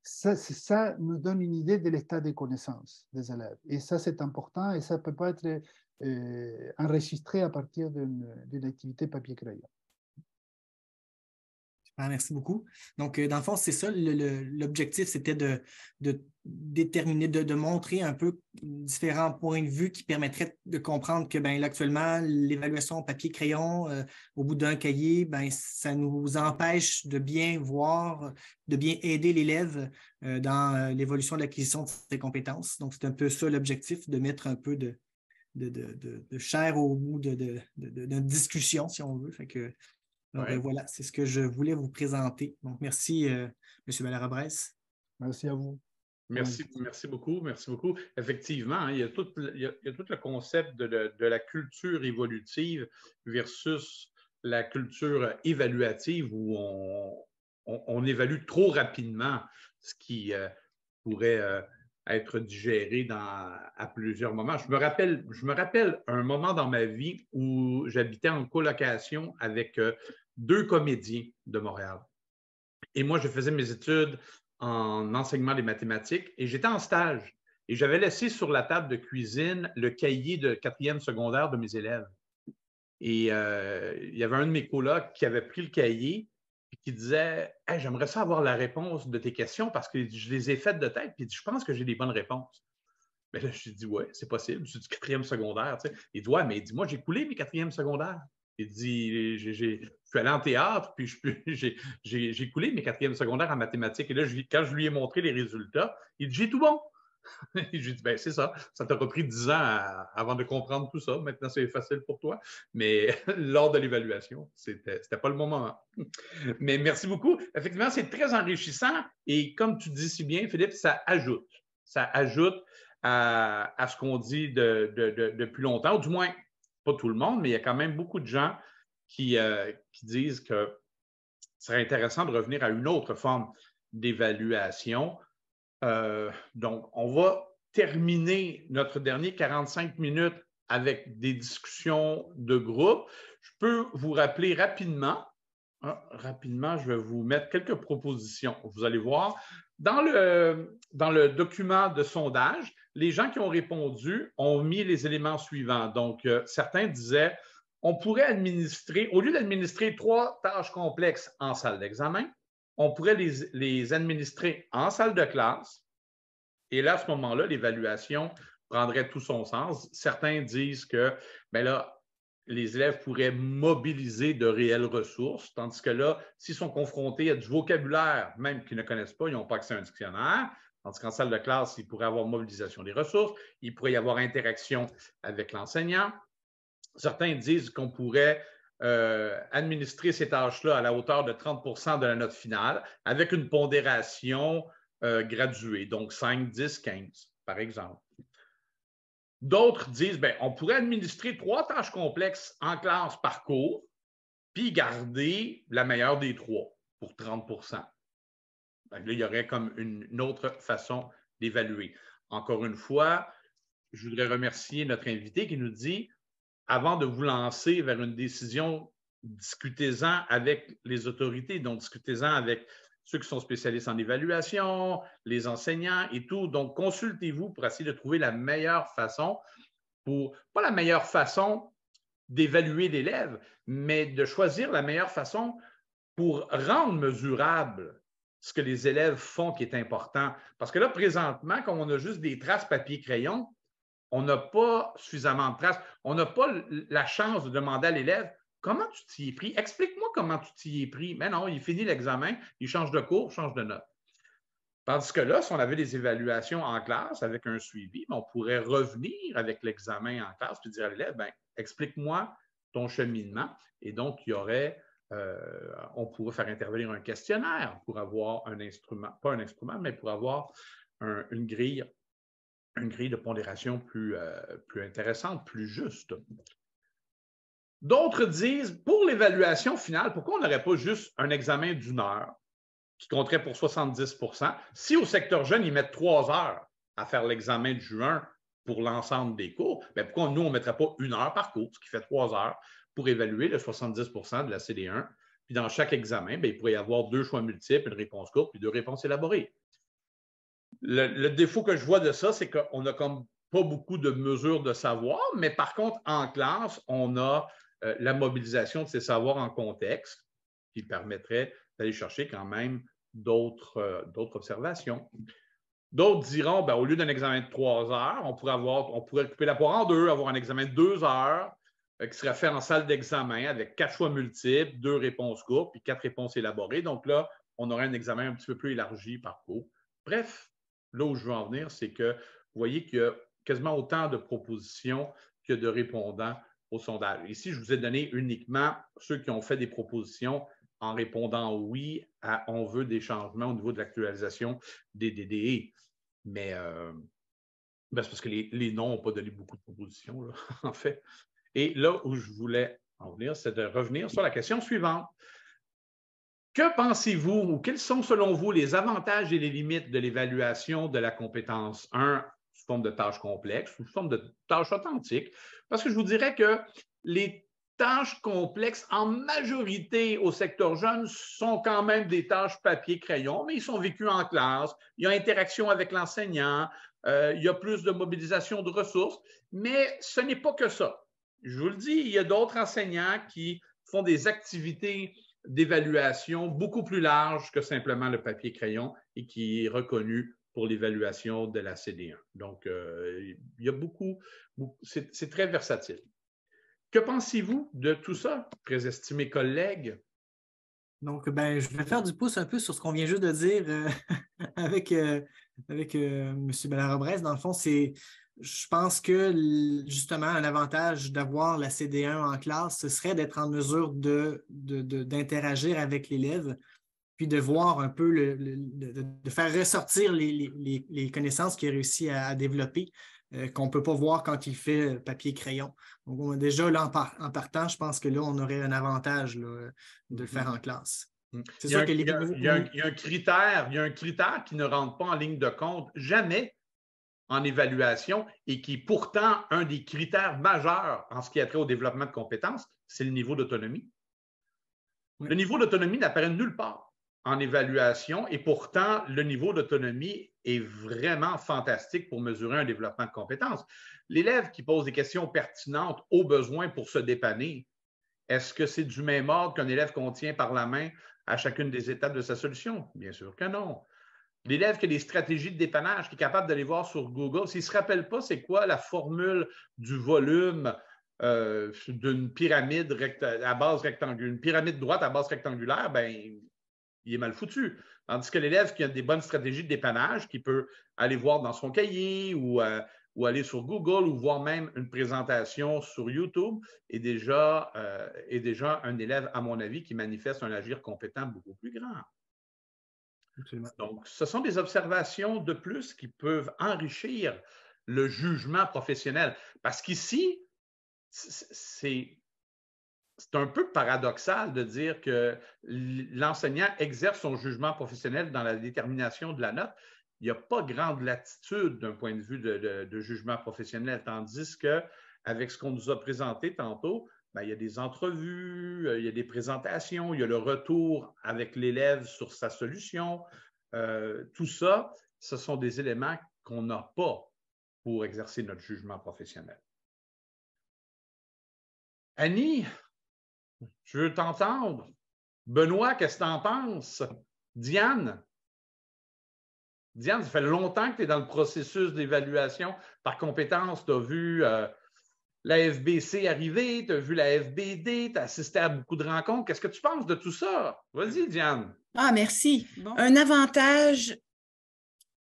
ça, nous donne une idée de l'état des connaissances des élèves. Et ça, c'est important et ça ne peut pas être euh, enregistré à partir d'une activité papier-crayon. Ah, merci beaucoup. Donc, euh, dans le fond, c'est ça, l'objectif, c'était de, déterminer, de, montrer un peu différents points de vue qui permettraient de comprendre que, ben, actuellement, l'évaluation papier-crayon euh, au bout d'un cahier, ben, ça nous empêche de bien voir, de bien aider l'élève euh, dans l'évolution de l'acquisition de ses compétences. Donc, c'est un peu ça l'objectif, de mettre un peu de, chair au bout de, de, discussion, si on veut. Fait que ah ben voilà, c'est ce que je voulais vous présenter. Donc, merci, euh, monsieur M. bresse Merci à vous. Merci, merci beaucoup, merci beaucoup. Effectivement, hein, il, y a tout, tout, le concept de, la culture évolutive versus la culture évaluative où on, évalue trop rapidement ce qui euh, pourrait euh, être digéré à plusieurs moments. Je me, rappelle, je me rappelle un moment dans ma vie où j'habitais en colocation avec deux comédiens de Montréal. Et moi, je faisais mes études en enseignement des mathématiques et j'étais en stage. Et j'avais laissé sur la table de cuisine le cahier de quatrième secondaire de mes élèves. Et euh, il y avait un de mes collègues qui avait pris le cahier et qui disait J'aimerais savoir la réponse de tes questions parce que je les ai faites de tête. Puis Je pense que j'ai des bonnes réponses. Mais là, je lui ai dit Ouais, c'est possible, c'est du quatrième secondaire. Tu sais. Il dit mais dis-moi, j'ai coulé mes quatrièmes secondaires. Il dit, j'ai, je suis allé en théâtre, puis j'ai coulé mes quatrièmes secondaires en mathématiques. Et là, quand je lui ai montré les résultats, il dit, j'ai tout bon. lui dit, ben c'est ça, ça t'a repris dix ans avant de comprendre tout ça. Maintenant, c'est facile pour toi. Mais lors de l'évaluation, c'était pas le moment. Mais merci beaucoup. Effectivement, c'est très enrichissant. Et comme tu dis si bien, Philippe, ça ajoute. Ça ajoute à, ce qu'on dit depuis longtemps, ou du moins pas tout le monde, mais il y a quand même beaucoup de gens qui, euh, disent que ce serait intéressant de revenir à une autre forme d'évaluation. Euh, donc, on va terminer notre dernier 45 minutes avec des discussions de groupe. Je peux vous rappeler rapidement, ah, rapidement, je vais vous mettre quelques propositions. Vous allez voir, dans le, dans le document de sondage, les gens qui ont répondu ont mis les éléments suivants. Donc, euh, certains disaient, on pourrait administrer, au lieu d'administrer trois tâches complexes en salle d'examen, on pourrait les, administrer en salle de classe. Et là, à ce moment-là, l'évaluation prendrait tout son sens. Certains disent que, ben là, les élèves pourraient mobiliser de réelles ressources, tandis que là, s'ils sont confrontés à du vocabulaire, même qu'ils ne connaissent pas, ils n'ont pas accès à un dictionnaire, Tandis qu'en salle de classe, il pourrait y avoir mobilisation des ressources, il pourrait y avoir interaction avec l'enseignant. Certains disent qu'on pourrait euh, administrer ces tâches-là à la hauteur de 30 de la note finale avec une pondération euh, graduée, donc 5, 10, 15, par exemple. D'autres disent, qu'on ben, on pourrait administrer trois tâches complexes en classe par cours, puis garder la meilleure des trois pour 30 ben, là, il y aurait comme une, autre façon d'évaluer. Encore une fois, je voudrais remercier notre invité qui nous dit, avant de vous lancer vers une décision, discutez-en avec les autorités, donc discutez-en avec ceux qui sont spécialistes en évaluation, les enseignants et tout. Donc, consultez-vous pour essayer de trouver la meilleure façon, pour, pas la meilleure façon d'évaluer l'élève, mais de choisir la meilleure façon pour rendre mesurable ce que les élèves font qui est important. Parce que là, présentement, quand on a juste des traces papier-crayon, on n'a pas suffisamment de traces. On n'a pas la chance de demander à l'élève comment tu t'y es pris. Explique-moi comment tu t'y es pris. Mais non, il finit l'examen, il change de cours, change de note. Parce que là, si on avait des évaluations en classe avec un suivi, ben, on pourrait revenir avec l'examen en classe et dire à l'élève, ben, explique-moi ton cheminement. Et donc, il y aurait euh, on pourrait faire intervenir un questionnaire pour avoir un instrument, pas un instrument, mais pour avoir une, grille, une grille de pondération euh, plus, intéressante, plus juste. D'autres disent, pour l'évaluation finale, pourquoi on n'aurait pas juste un examen d'une heure qui compterait pour 70 si au secteur jeune, ils mettent trois heures à faire l'examen de juin pour l'ensemble des cours, mais ben pourquoi nous, on ne mettrait pas une heure par cours, ce qui fait trois heures, pour évaluer le 70 de la CD1. Puis dans chaque examen, ben, il pourrait y avoir deux choix multiples, une réponse courte, puis deux réponses élaborées. Le, défaut que je vois de ça, c'est qu'on n'a comme pas beaucoup de mesures de savoir, mais par contre, en classe, on a euh, la mobilisation de ces savoirs en contexte qui permettrait d'aller chercher quand même d'autres euh, observations. D'autres diront, ben, au lieu d'un examen de trois heures, on pourrait, avoir, on pourrait couper la poire en deux, avoir un examen de deux heures, euh, qui sera fait en salle d'examen avec quatre choix multiples, deux réponses courtes, puis quatre réponses élaborées. Donc là, on aurait un examen un petit peu plus élargi par cours. Bref, là où je veux en venir, c'est que vous voyez qu'il y a quasiment autant de propositions que de répondants au sondage. Ici, je vous ai donné uniquement ceux qui ont fait des propositions en répondant oui à on veut des changements au niveau de l'actualisation des DDE. Mais euh, ben, c'est parce que les, noms n'ont pas donné beaucoup de propositions, en fait. Et là où je voulais en venir, c'est de revenir sur la question suivante. Que pensez-vous ou quels sont selon vous les avantages et les limites de l'évaluation de la compétence 1 sous forme de tâches complexes ou sous forme de tâches authentiques? Parce que je vous dirais que les tâches complexes, en majorité au secteur jeune, sont quand même des tâches papier-crayon, mais ils sont vécus en classe. Il y a interaction avec l'enseignant, euh, il y a plus de mobilisation de ressources, mais ce n'est pas que ça. Je vous le dis, il y a d'autres enseignants qui font des activités d'évaluation beaucoup plus larges que simplement le papier-crayon et qui est reconnu pour l'évaluation de la CD1. Donc, euh, il y a beaucoup, c'est très versatile. Que pensez-vous de tout ça, très estimés collègues? Donc, ben, je vais faire du pouce un peu sur ce qu'on vient juste de dire euh, avec, euh, avec Monsieur M. Dans le fond, c'est je pense que justement, un avantage d'avoir la CD1 en classe, ce serait d'être en mesure d'interagir de, avec l'élève, puis de voir un peu, de, faire ressortir les, connaissances qu'il a réussi à, développer, euh, qu'on ne peut pas voir quand il fait papier-crayon. Donc, déjà, là, en, partant, je pense que là, on aurait un avantage de le mm-hmm. faire en classe. Il y a un critère qui ne rentre pas en ligne de compte jamais en évaluation et qui pourtant un des critères majeurs en ce qui a trait au développement de compétences, c'est le niveau d'autonomie. Le niveau d'autonomie n'apparaît nulle part en évaluation et pourtant le niveau d'autonomie est vraiment fantastique pour mesurer un développement de compétences. L'élève qui pose des questions pertinentes aux besoins pour se dépanner, est-ce que c'est du même ordre qu'un élève qu'on tient par la main à chacune des étapes de sa solution? Bien sûr que non. L'élève qui a des stratégies de dépannage, qui est capable d'aller voir sur Google, s'il ne se rappelle pas c'est quoi la formule du volume euh, d'une pyramide à base rectangulaire, une pyramide droite à base rectangulaire, ben, il est mal foutu. Tandis que l'élève qui a des bonnes stratégies de dépannage, qui peut aller voir dans son cahier ou, euh, aller sur Google ou voir même une présentation sur YouTube, déjà, euh, est déjà un élève, à mon avis, qui manifeste un agir compétent beaucoup plus grand. Donc, ce sont des observations de plus qui peuvent enrichir le jugement professionnel. Parce qu'ici, c'est un peu paradoxal de dire que l'enseignant exerce son jugement professionnel dans la détermination de la note. Il n'y a pas grande latitude d'un point de vue de, de, jugement professionnel, tandis que avec ce qu'on nous a présenté tantôt, ben, il y a des entrevues, euh, il y a des présentations, il y a le retour avec l'élève sur sa solution. Euh, tout ça, ce sont des éléments qu'on n'a pas pour exercer notre jugement professionnel. Annie, je veux t'entendre. Benoît, qu'est-ce que tu en penses? Diane, Diane, ça fait longtemps que tu es dans le processus d'évaluation par compétence. Tu as vu euh, la FBC arrivée, tu as vu la FBD, tu as assisté à beaucoup de rencontres. Qu'est-ce que tu penses de tout ça? Vas-y, Diane. Ah, merci. Un avantage,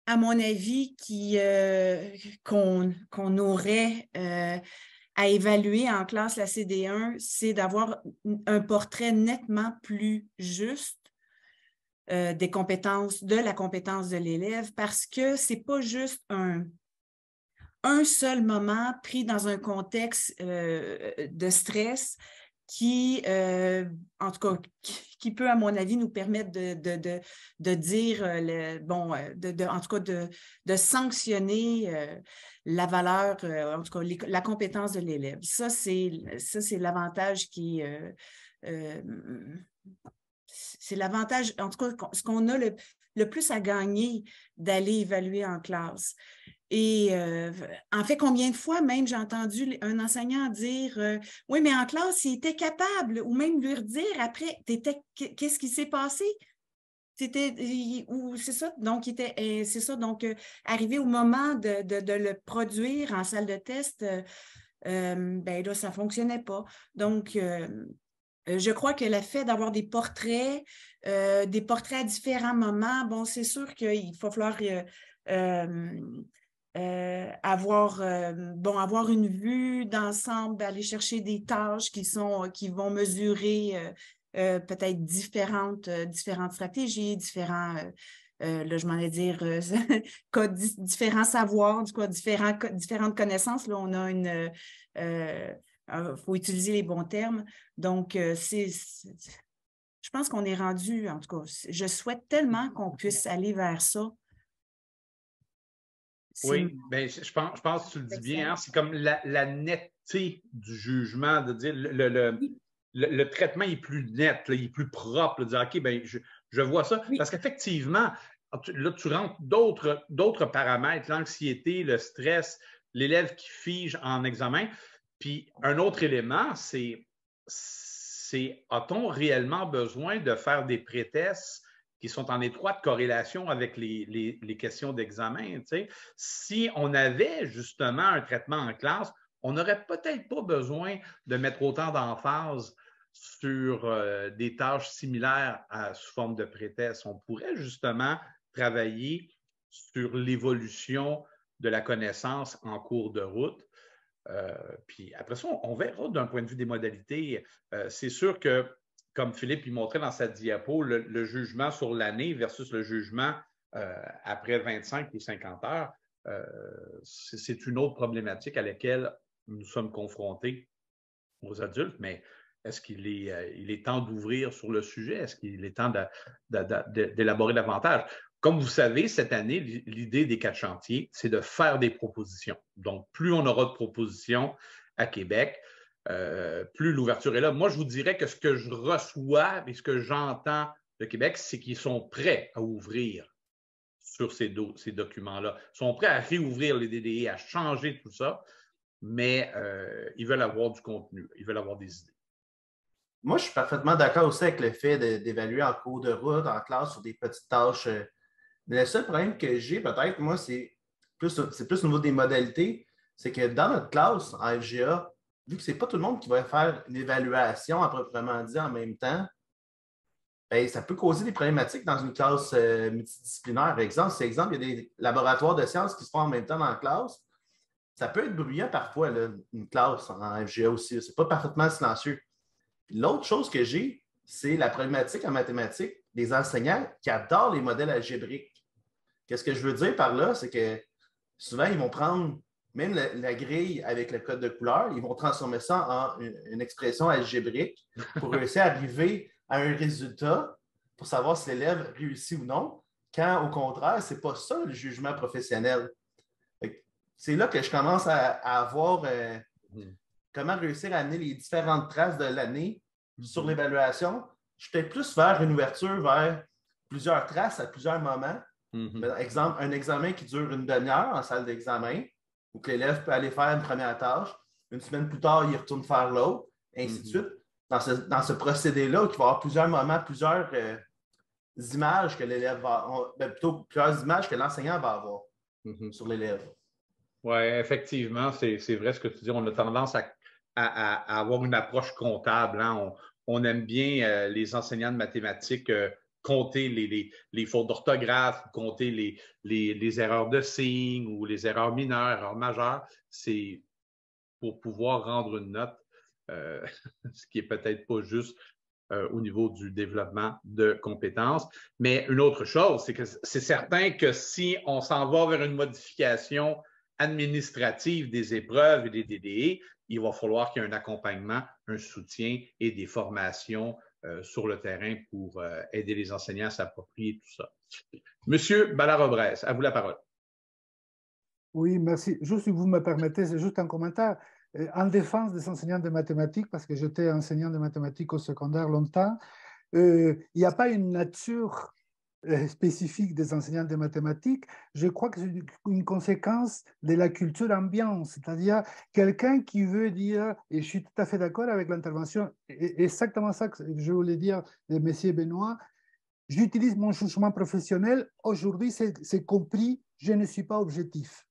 à mon avis, euh, qu'on aurait euh, à évaluer en classe la CD1, c'est d'avoir un portrait nettement plus juste euh, des compétences, de la compétence de l'élève, parce que ce n'est pas juste un un seul moment pris dans un contexte euh, de stress qui, euh, en tout cas, qui peut, à mon avis, nous permettre de, de, dire, euh, le, bon, de, en tout cas, de, sanctionner la valeur, en tout cas, la compétence de l'élève. Ça, c'est, l'avantage qui... c'est l'avantage, en tout cas, ce qu'on a le plus à gagner d'aller évaluer en classe. Et euh, en fait, combien de fois même j'ai entendu un enseignant dire euh, Oui, mais en classe, il était capable, ou même lui redire après, qu'est-ce qui s'est passé? C'était ou c'est ça, donc euh, c'est ça, donc arrivé au moment de, le produire en salle de test, ben là, ça ne fonctionnait pas. Donc, je crois que le fait d'avoir des portraits, des portraits à différents moments, bon, c'est sûr qu'il va falloir euh, avoir, euh, bon, avoir une vue d'ensemble, aller chercher des tâches qui, sont, euh, qui vont mesurer peut-être différentes, différentes stratégies, différents, je différents savoirs, du différentes connaissances. Là, on a une. Il faut utiliser les bons termes. Donc, c'est je pense qu'on est rendu, en tout cas, je souhaite tellement qu'on puisse aller vers ça oui, ben, je, pense, je pense que tu le dis bien. Hein, c'est comme la, netteté du jugement, de dire le, traitement est plus net, il est plus propre, de dire OK, ben, je, vois ça. Parce qu'effectivement, ah, là, tu rentres d'autres paramètres, l'anxiété, le stress, l'élève qui fige en examen. Puis un autre élément, c'est a-t-on réellement besoin de faire des prétests qui sont en étroite corrélation avec les, questions d'examen. Si on avait justement un traitement en classe, on n'aurait peut-être pas besoin de mettre autant d'emphase sur euh, des tâches similaires sous forme de prétexte. On pourrait justement travailler sur l'évolution de la connaissance en cours de route. Euh, puis après ça, on, verra d'un point de vue des modalités. Euh, c'est sûr que comme Philippe il montrait dans sa diapo, le, jugement sur l'année versus le jugement euh, après 25 ou 50 heures, euh, c'est une autre problématique à laquelle nous sommes confrontés aux adultes, mais est-ce qu'il est, euh, est temps d'ouvrir sur le sujet? Est-ce qu'il est temps d'élaborer davantage? Comme vous savez, cette année, l'idée des quatre chantiers, c'est de faire des propositions. Donc, plus on aura de propositions à Québec, euh, plus l'ouverture est là. Moi, je vous dirais que ce que je reçois et ce que j'entends de Québec, c'est qu'ils sont prêts à ouvrir sur ces, documents-là. Ils sont prêts à réouvrir les DDI, à changer tout ça, mais euh, ils veulent avoir du contenu, ils veulent avoir des idées. Moi, je suis parfaitement d'accord aussi avec le fait d'évaluer en cours de route, en classe, sur des petites tâches. Mais euh. le seul problème que j'ai, peut-être, moi, c'est plus, plus au niveau des modalités, c'est que dans notre classe, en FGA, vu que c'est pas tout le monde qui va faire une évaluation à proprement dit en même temps, ben, ça peut causer des problématiques dans une classe euh, multidisciplinaire. Par exemple, exemple, il y a des laboratoires de sciences qui se font en même temps dans la classe. Ça peut être bruyant parfois, une classe en FGA aussi. C'est pas parfaitement silencieux. L'autre chose que j'ai, c'est la problématique en mathématiques des enseignants qui adorent les modèles algébriques. Qu'est-ce que je veux dire par là? C'est que souvent, ils vont prendre même la, grille avec le code de couleur, ils vont transformer ça en une, expression algébrique pour réussir à arriver à un résultat pour savoir si l'élève réussit ou non, quand au contraire, ce n'est pas ça le jugement professionnel. C'est là que je commence à, voir euh, mhm. comment réussir à amener les différentes traces de l'année mhm. sur l'évaluation. Je peux plus vers une ouverture vers plusieurs traces à plusieurs moments. Mhm. exemple, un examen qui dure une demi-heure en salle d'examen, ou que l'élève peut aller faire une première tâche, une semaine plus tard, il retourne faire l'autre, et ainsi de mhm. suite. Dans ce, procédé-là, il va y avoir plusieurs moments, plusieurs euh, images que l'élève va ben, plutôt plusieurs images que l'enseignant va avoir mhm. sur l'élève. Oui, effectivement, c'est vrai ce que tu dis. On a tendance à, avoir une approche comptable. Hein. On, aime bien euh, les enseignants de mathématiques. Euh, compter les, fautes d'orthographe, compter les, erreurs de signes ou les erreurs mineures, erreurs majeures, c'est pour pouvoir rendre une note, euh, ce qui est peut-être pas juste euh, au niveau du développement de compétences. Mais une autre chose, c'est que c'est certain que si on s'en va vers une modification administrative des épreuves et des DDE, il va falloir qu'il y ait un accompagnement, un soutien et des formations euh, sur le terrain pour euh, aider les enseignants à s'approprier tout ça. Monsieur Ballard-Obrez, à vous la parole. Oui, merci. Juste si vous me permettez, c'est juste un commentaire euh, en défense des enseignants de mathématiques, parce que j'étais enseignant de mathématiques au secondaire longtemps, il n'y a pas une nature euh, spécifique des enseignants de mathématiques, je crois que c'est une conséquence de la culture ambiante, c'est-à-dire quelqu'un qui veut dire, et je suis tout à fait d'accord avec l'intervention, exactement ça que je voulais dire de M. Benoît, j'utilise mon jugement professionnel, aujourd'hui c'est compris, je ne suis pas objectif.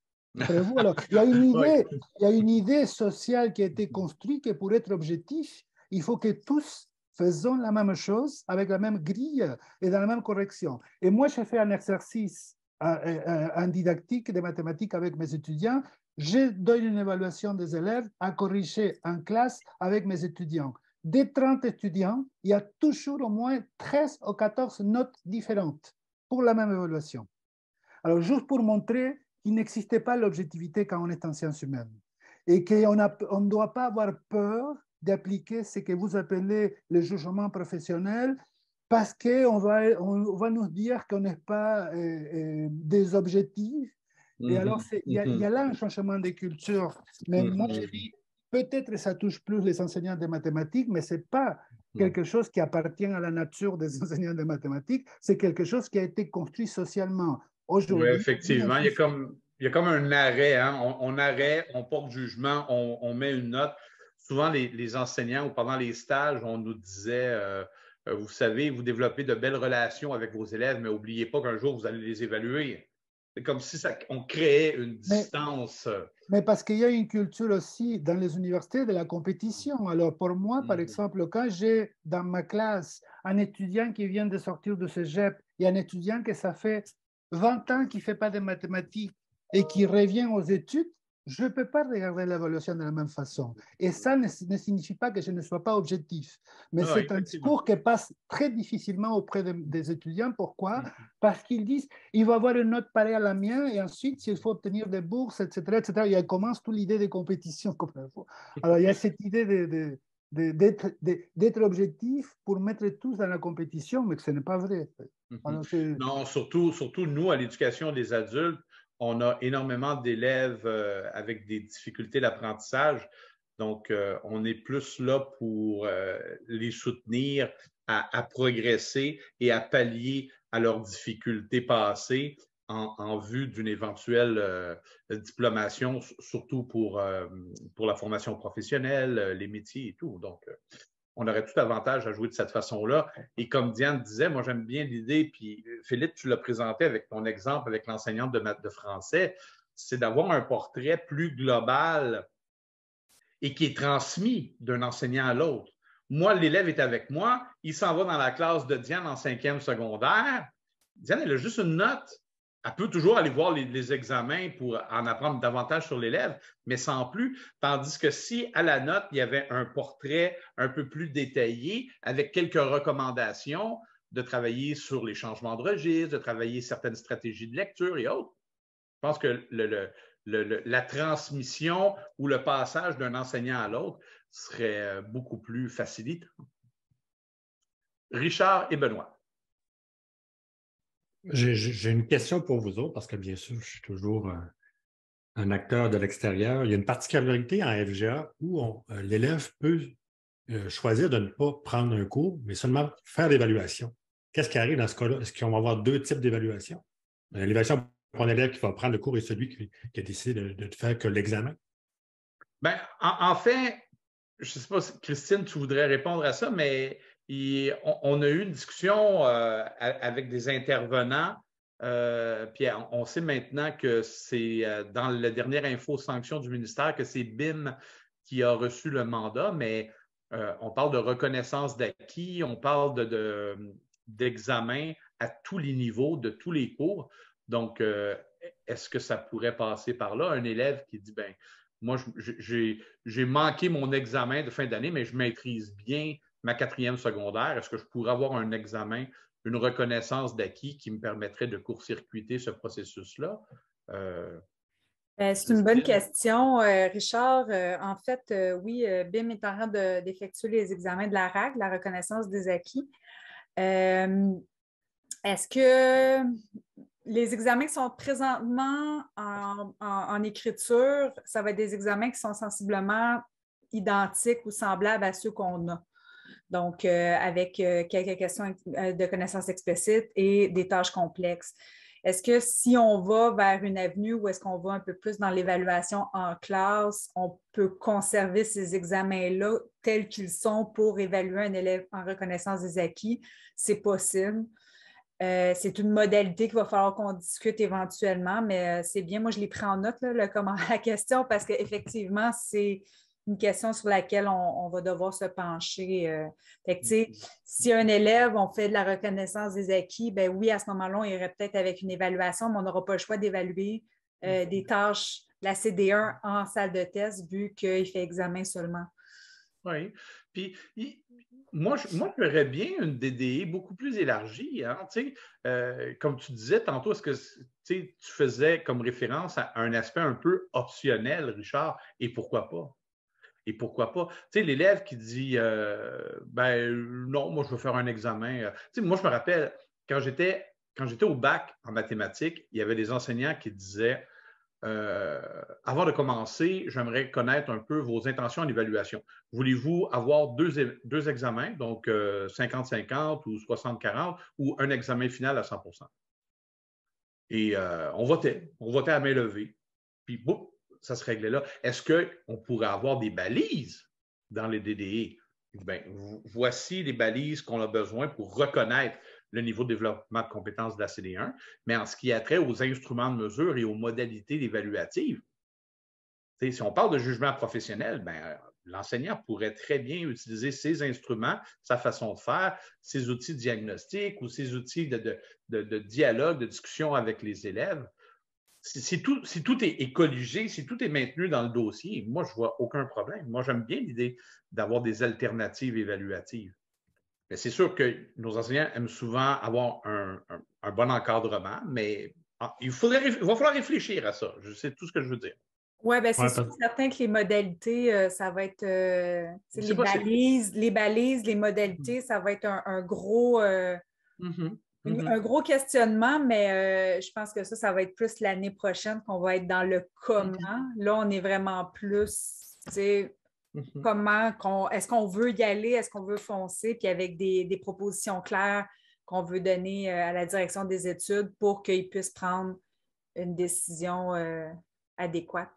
Euh, il, y a une idée, il y a une idée sociale qui a été construite que pour être objectif, il faut que tous faisons la même chose avec la même grille et dans la même correction. Et moi, j'ai fait un exercice en didactique de mathématiques avec mes étudiants. Je donne une évaluation des élèves à corriger en classe avec mes étudiants. Des 30 étudiants, il y a toujours au moins 13 ou 14 notes différentes pour la même évaluation. Alors, juste pour montrer qu'il n'existait pas l'objectivité quand on est en sciences humaines et qu'on ne doit pas avoir peur d'appliquer ce que vous appelez le jugement professionnel parce qu'on va, on va nous dire qu'on n'est pas euh, euh, des objectifs. Et mhm. alors, il y, a là un changement de culture. Mais moi, je mhm. dis, peut-être ça touche plus les enseignants de mathématiques, mais ce n'est pas mhm. quelque chose qui appartient à la nature des enseignants de mathématiques, c'est quelque chose qui a été construit socialement. Aujourd'hui, effectivement, il y a comme il y a comme un arrêt. Hein. On, on, arrête, on porte jugement, on, on, met une note souvent les, enseignants ou pendant les stages, on nous disait, euh, euh, vous savez, vous développez de belles relations avec vos élèves, mais n'oubliez pas qu'un jour, vous allez les évaluer. C'est comme si ça, on créait une distance. Mais, parce qu'il y a une culture aussi dans les universités de la compétition. Alors pour moi, par mhm. exemple, quand j'ai dans ma classe un étudiant qui vient de sortir de ce GEP et un étudiant que ça fait 20 ans qu'il ne fait pas de mathématiques et qui revient aux études, je ne peux pas regarder l'évolution de la même façon. Et ça ne, signifie pas que je ne sois pas objectif. Mais c'est un discours qui passe très difficilement auprès des étudiants. Pourquoi mm-hmm. Parce qu'ils disent, il va avoir une note pareille à la mienne, et ensuite, s'il faut obtenir des bourses, etc., etc., il commence toute l'idée de compétition. Alors, il y a cette idée de, d'être objectif pour mettre tous dans la compétition, mais que ce n'est pas vrai. Mm-hmm. non, surtout, surtout nous, à l'éducation des adultes, on a énormément d'élèves euh, avec des difficultés d'apprentissage. Donc, euh, on est plus là pour euh, les soutenir à, progresser et à pallier à leurs difficultés passées en, en vue d'une éventuelle diplomation, surtout pour, pour la formation professionnelle, les métiers et tout. Donc, on aurait tout avantage à jouer de cette façon-là. Et comme Diane disait, moi j'aime bien l'idée, puis Philippe, tu l'as présenté avec ton exemple avec l'enseignante de maths de français, c'est d'avoir un portrait plus global et qui est transmis d'un enseignant à l'autre. Moi, l'élève est avec moi, il s'en va dans la classe de Diane en cinquième secondaire. Diane, elle a juste une note, elle peut toujours aller voir les, examens pour en apprendre davantage sur l'élève, mais sans plus. Tandis que si à la note, il y avait un portrait un peu plus détaillé avec quelques recommandations de travailler sur les changements de registre, de travailler certaines stratégies de lecture et autres, je pense que la transmission ou le passage d'un enseignant à l'autre serait beaucoup plus facilitant. Richard et Benoît. J'ai une question pour vous autres, parce que bien sûr, je suis toujours un, acteur de l'extérieur. Il y a une particularité en FGA où euh, l'élève peut euh, choisir de ne pas prendre un cours, mais seulement faire l'évaluation. Qu'est-ce qui arrive dans ce cas-là? Est-ce qu'on va avoir deux types d'évaluation? Ben, l'évaluation pour un élève qui va prendre le cours et celui qui, qui a décidé de, ne faire que l'examen? Bien, en, en, fait, je ne sais pas si Christine, tu voudrais répondre à ça, mais on, a eu une discussion euh, avec des intervenants, euh, puis on sait maintenant que c'est euh, dans la dernière info sanction du ministère que c'est BIM qui a reçu le mandat, mais on parle de reconnaissance d'acquis, on parle d'examen à tous les niveaux, de tous les cours. Donc, est-ce que ça pourrait passer par là? Un élève qui dit, ben, moi, j'ai manqué mon examen de fin d'année, mais je maîtrise bien ma quatrième secondaire, est-ce que je pourrais avoir un examen, une reconnaissance d'acquis qui me permettrait de court-circuiter ce processus-là? Euh, ben, c'est une bonne question, euh, Richard. Euh, en fait, oui, BIM est en train d'effectuer les examens de la RAC, la reconnaissance des acquis. Est-ce que les examens qui sont présentement en, en, écriture, ça va être des examens qui sont sensiblement identiques ou semblables à ceux qu'on a? donc euh, avec euh, quelques questions euh, de connaissances explicites et des tâches complexes. Est-ce que si on va vers une avenue où est-ce qu'on va un peu plus dans l'évaluation en classe, on peut conserver ces examens-là tels qu'ils sont pour évaluer un élève en reconnaissance des acquis? C'est possible. c'est une modalité qu'il va falloir qu'on discute éventuellement, mais c'est bien. Moi, je l'ai pris en note, là, la question, parce qu'effectivement, c'est une question sur laquelle on, va devoir se pencher. Euh. Mhm. si un élève, on fait de la reconnaissance des acquis, ben oui, à ce moment-là, on irait peut-être avec une évaluation, mais on n'aura pas le choix d'évaluer euh, mhm. des tâches, la CD1 en salle de test, vu qu'il fait examen seulement. Oui. Puis, moi, je, moi, j'aurais bien une DDE beaucoup plus élargie. Hein. Euh, comme tu disais tantôt, est-ce que tu faisais comme référence à un aspect un peu optionnel, Richard, et pourquoi pas? Et pourquoi pas? Tu sais, l'élève qui dit euh, ben non, moi je veux faire un examen. Euh, tu sais, moi je me rappelle, quand j'étais, au bac en mathématiques, il y avait des enseignants qui disaient euh, avant de commencer, j'aimerais connaître un peu vos intentions en évaluation. Voulez-vous avoir deux, deux examens, donc 50-50 ou 60-40, ou un examen final à 100 Et on votait, on votait à main levée. Puis boum, ça se réglait là. Est-ce qu'on pourrait avoir des balises dans les DDE? Bien, voici les balises qu'on a besoin pour reconnaître le niveau de développement de compétences de la CD1, mais en ce qui a trait aux instruments de mesure et aux modalités évaluatives. Si on parle de jugement professionnel, ben, l'enseignant pourrait très bien utiliser ses instruments, sa façon de faire, ses outils diagnostiques ou ses outils de dialogue, de discussion avec les élèves si tout est, est, si tout est maintenu dans le dossier, moi, je vois aucun problème. Moi, j'aime bien l'idée d'avoir des alternatives évaluatives. Mais c'est sûr que nos enseignants aiment souvent avoir un, bon encadrement, mais ah, il, faudrait, il va falloir réfléchir à ça. C'est tout ce que je veux dire. Oui, bien, c'est sûr, certain que les modalités, euh, ça va être euh, les, balises, les balises, les modalités, hmm. ça va être un, gros euh, mm-hmm. Mm-hmm. Un gros questionnement, mais euh, je pense que ça, ça va être plus l'année prochaine qu'on va être dans le comment. Mm-hmm. Là, on est vraiment plus, tu sais, mm-hmm. comment, qu'on, est-ce qu'on veut y aller, est-ce qu'on veut foncer, puis avec des, propositions claires qu'on veut donner euh, à la direction des études pour qu'ils puissent prendre une décision euh, adéquate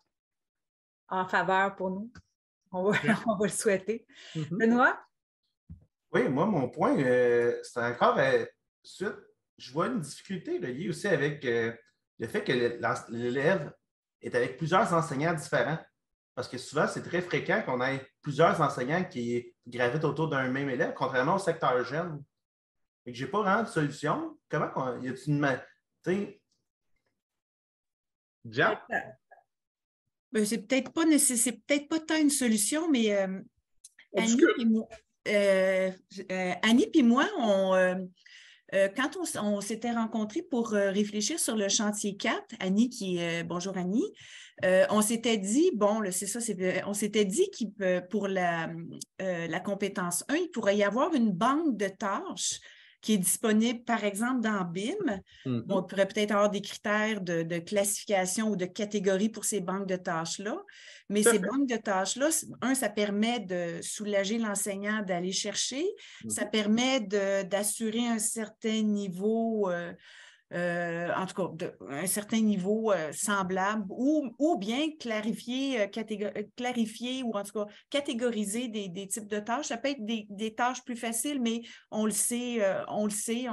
en faveur pour nous. On va, le souhaiter. Benoît? Oui, moi, mon point, c'est encore suite, je vois une difficulté liée aussi avec euh, le fait que l'élève est avec plusieurs enseignants différents. Parce que souvent, c'est très fréquent qu'on ait plusieurs enseignants qui gravitent autour d'un même élève, contrairement au secteur jeune. Je n'ai pas vraiment de solution. Comment on, y a-t-il une. sais... Ben, c'est peut-être pas peut-être pas tant une solution, mais euh, Annie, et moi, euh, Annie et moi, on, euh, quand on, s'était rencontrés pour euh, réfléchir sur le chantier 4, Annie qui euh, bonjour Annie, on s'était dit, bon, c'est ça, on s'était dit que pour la, la compétence 1, il pourrait y avoir une banque de tâches qui est disponible, par exemple, dans BIM. Mm-hmm. On pourrait peut-être avoir des critères de, classification ou de catégorie pour ces banques de tâches-là. Mais ces banques de tâches-là, un, ça permet de soulager l'enseignant d'aller chercher. Mm-hmm. Ça permet d'assurer un certain niveau. Euh, euh, en tout cas, de, un certain niveau euh, semblable, ou, ou, bien clarifier, euh, clarifier ou en tout cas catégoriser des, types de tâches. Ça peut être des, tâches plus faciles, mais on le sait, on le sait,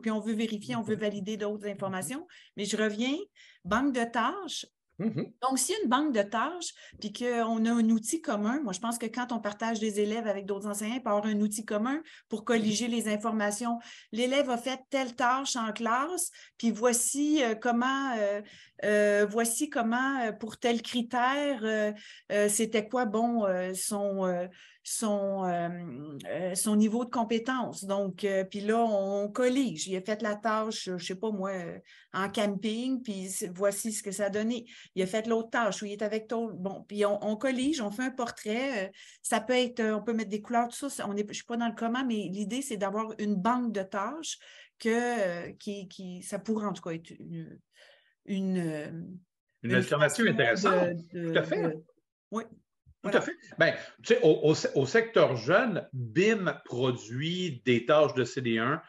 puis on veut vérifier, on veut valider d'autres informations. Mais je reviens, banque de tâches, Mm-hmm. Donc, s'il y a une banque de tâches, puis qu'on a un outil commun, moi, je pense que quand on partage des élèves avec d'autres enseignants, il peut avoir un outil commun pour mm-hmm. colliger les informations. L'élève a fait telle tâche en classe, puis voici euh, comment, euh, euh, voici comment pour tel critère, c'était quoi, bon, son son, euh, euh, son niveau de compétence. Donc, euh, puis là, on collige. Il a fait la tâche, je ne sais pas moi, en camping, puis voici ce que ça a donné. Il a fait l'autre tâche où il est avec toi. Bon, puis on, collige, on fait un portrait. Ça peut être, on peut mettre des couleurs, tout ça. On est, je ne suis pas dans le comment, mais l'idée, c'est d'avoir une banque de tâches que qui, qui, ça pourrait en tout cas être une. Une, une, alternative intéressante. Tout à fait. oui. Tout à fait. Ben, tu sais, au, secteur jeune, BIM produit des tâches de CD1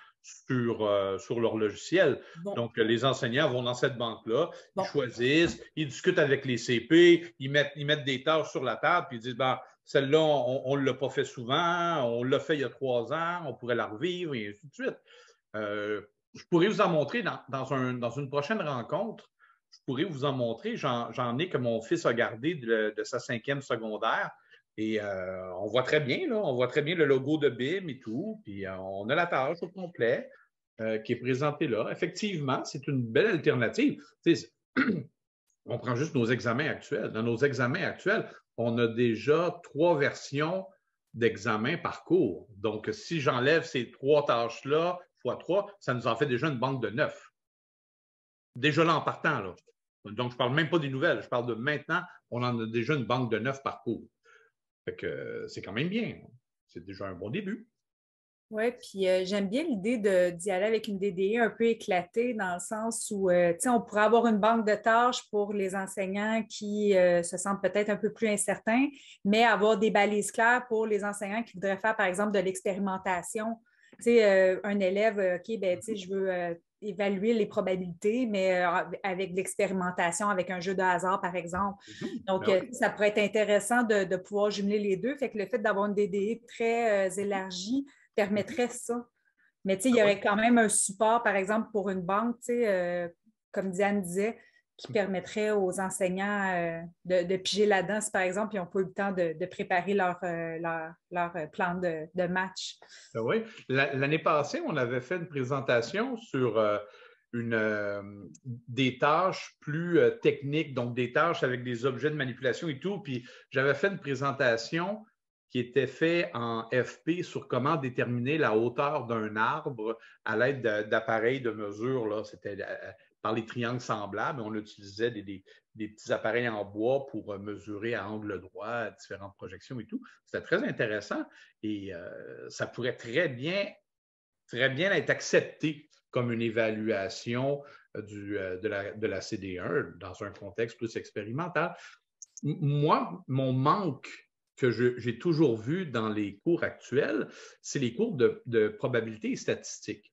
sur, euh, sur leur logiciel. Donc, les enseignants vont dans cette banque-là, ils choisissent, ils discutent avec les CP, ils mettent, ils mettent des tâches sur la table, puis ils disent, ben, celle-là, on ne l'a pas fait souvent, on l'a fait il y a trois ans, on pourrait la revivre, et ainsi de suite. Euh, je pourrais vous en montrer dans une prochaine rencontre je pourrais vous en montrer. J'en ai que mon fils a gardé de, sa cinquième secondaire. Et euh, on voit très bien, là, on voit très bien le logo de BIM et tout. Puis euh, on a la tâche au complet euh, qui est présentée là. Effectivement, c'est une belle alternative. on prend juste nos examens actuels. Dans nos examens actuels, on a déjà trois versions d'examens par cours. Donc, si j'enlève ces trois tâches-là, fois trois, ça nous en fait déjà une banque de neuf. Déjà là en partant, là. Donc, je ne parle même pas des nouvelles, je parle de maintenant, on en a déjà une banque de neuf parcours. que euh, c'est quand même bien. C'est déjà un bon début. Oui, puis euh, j'aime bien l'idée d'y aller avec une DDE un peu éclatée dans le sens où, euh, on pourrait avoir une banque de tâches pour les enseignants qui se sentent peut-être un peu plus incertains, mais avoir des balises claires pour les enseignants qui voudraient faire, par exemple, de l'expérimentation. Tu sais, un élève, OK, ben, tu sais, je veux évaluer les probabilités, mais euh, avec l'expérimentation, avec un jeu de hasard, par exemple. Mm-hmm. Ben Donc, euh, ça pourrait être intéressant de, pouvoir jumeler les deux. Fait que le fait d'avoir une DDE très euh, élargie permettrait ça. Mais tu il y ah aurait quand même un support, par exemple, pour une banque, tu sais comme Diane disait, qui permettrait aux enseignants euh, de, piger la danse, par exemple, et ont pas eu le temps de, préparer leur, euh, leur, leur, euh, plan de, match? Ah oui. L'année passée, on avait fait une présentation sur une, des tâches plus techniques, donc des tâches avec des objets de manipulation et tout. Puis j'avais fait une présentation qui était fait en FP sur comment déterminer la hauteur d'un arbre à l'aide d'appareils de mesure. C'était par les triangles semblables. On utilisait des, petits appareils en bois pour euh, mesurer à angle droit différentes projections et tout. C'était très intéressant et euh, ça pourrait très bien, très bien être accepté comme une évaluation euh, de, la, CD1 dans un contexte plus expérimental. Moi, mon manque que j'ai toujours vu dans les cours actuels, c'est les cours de, de probabilité et statistique.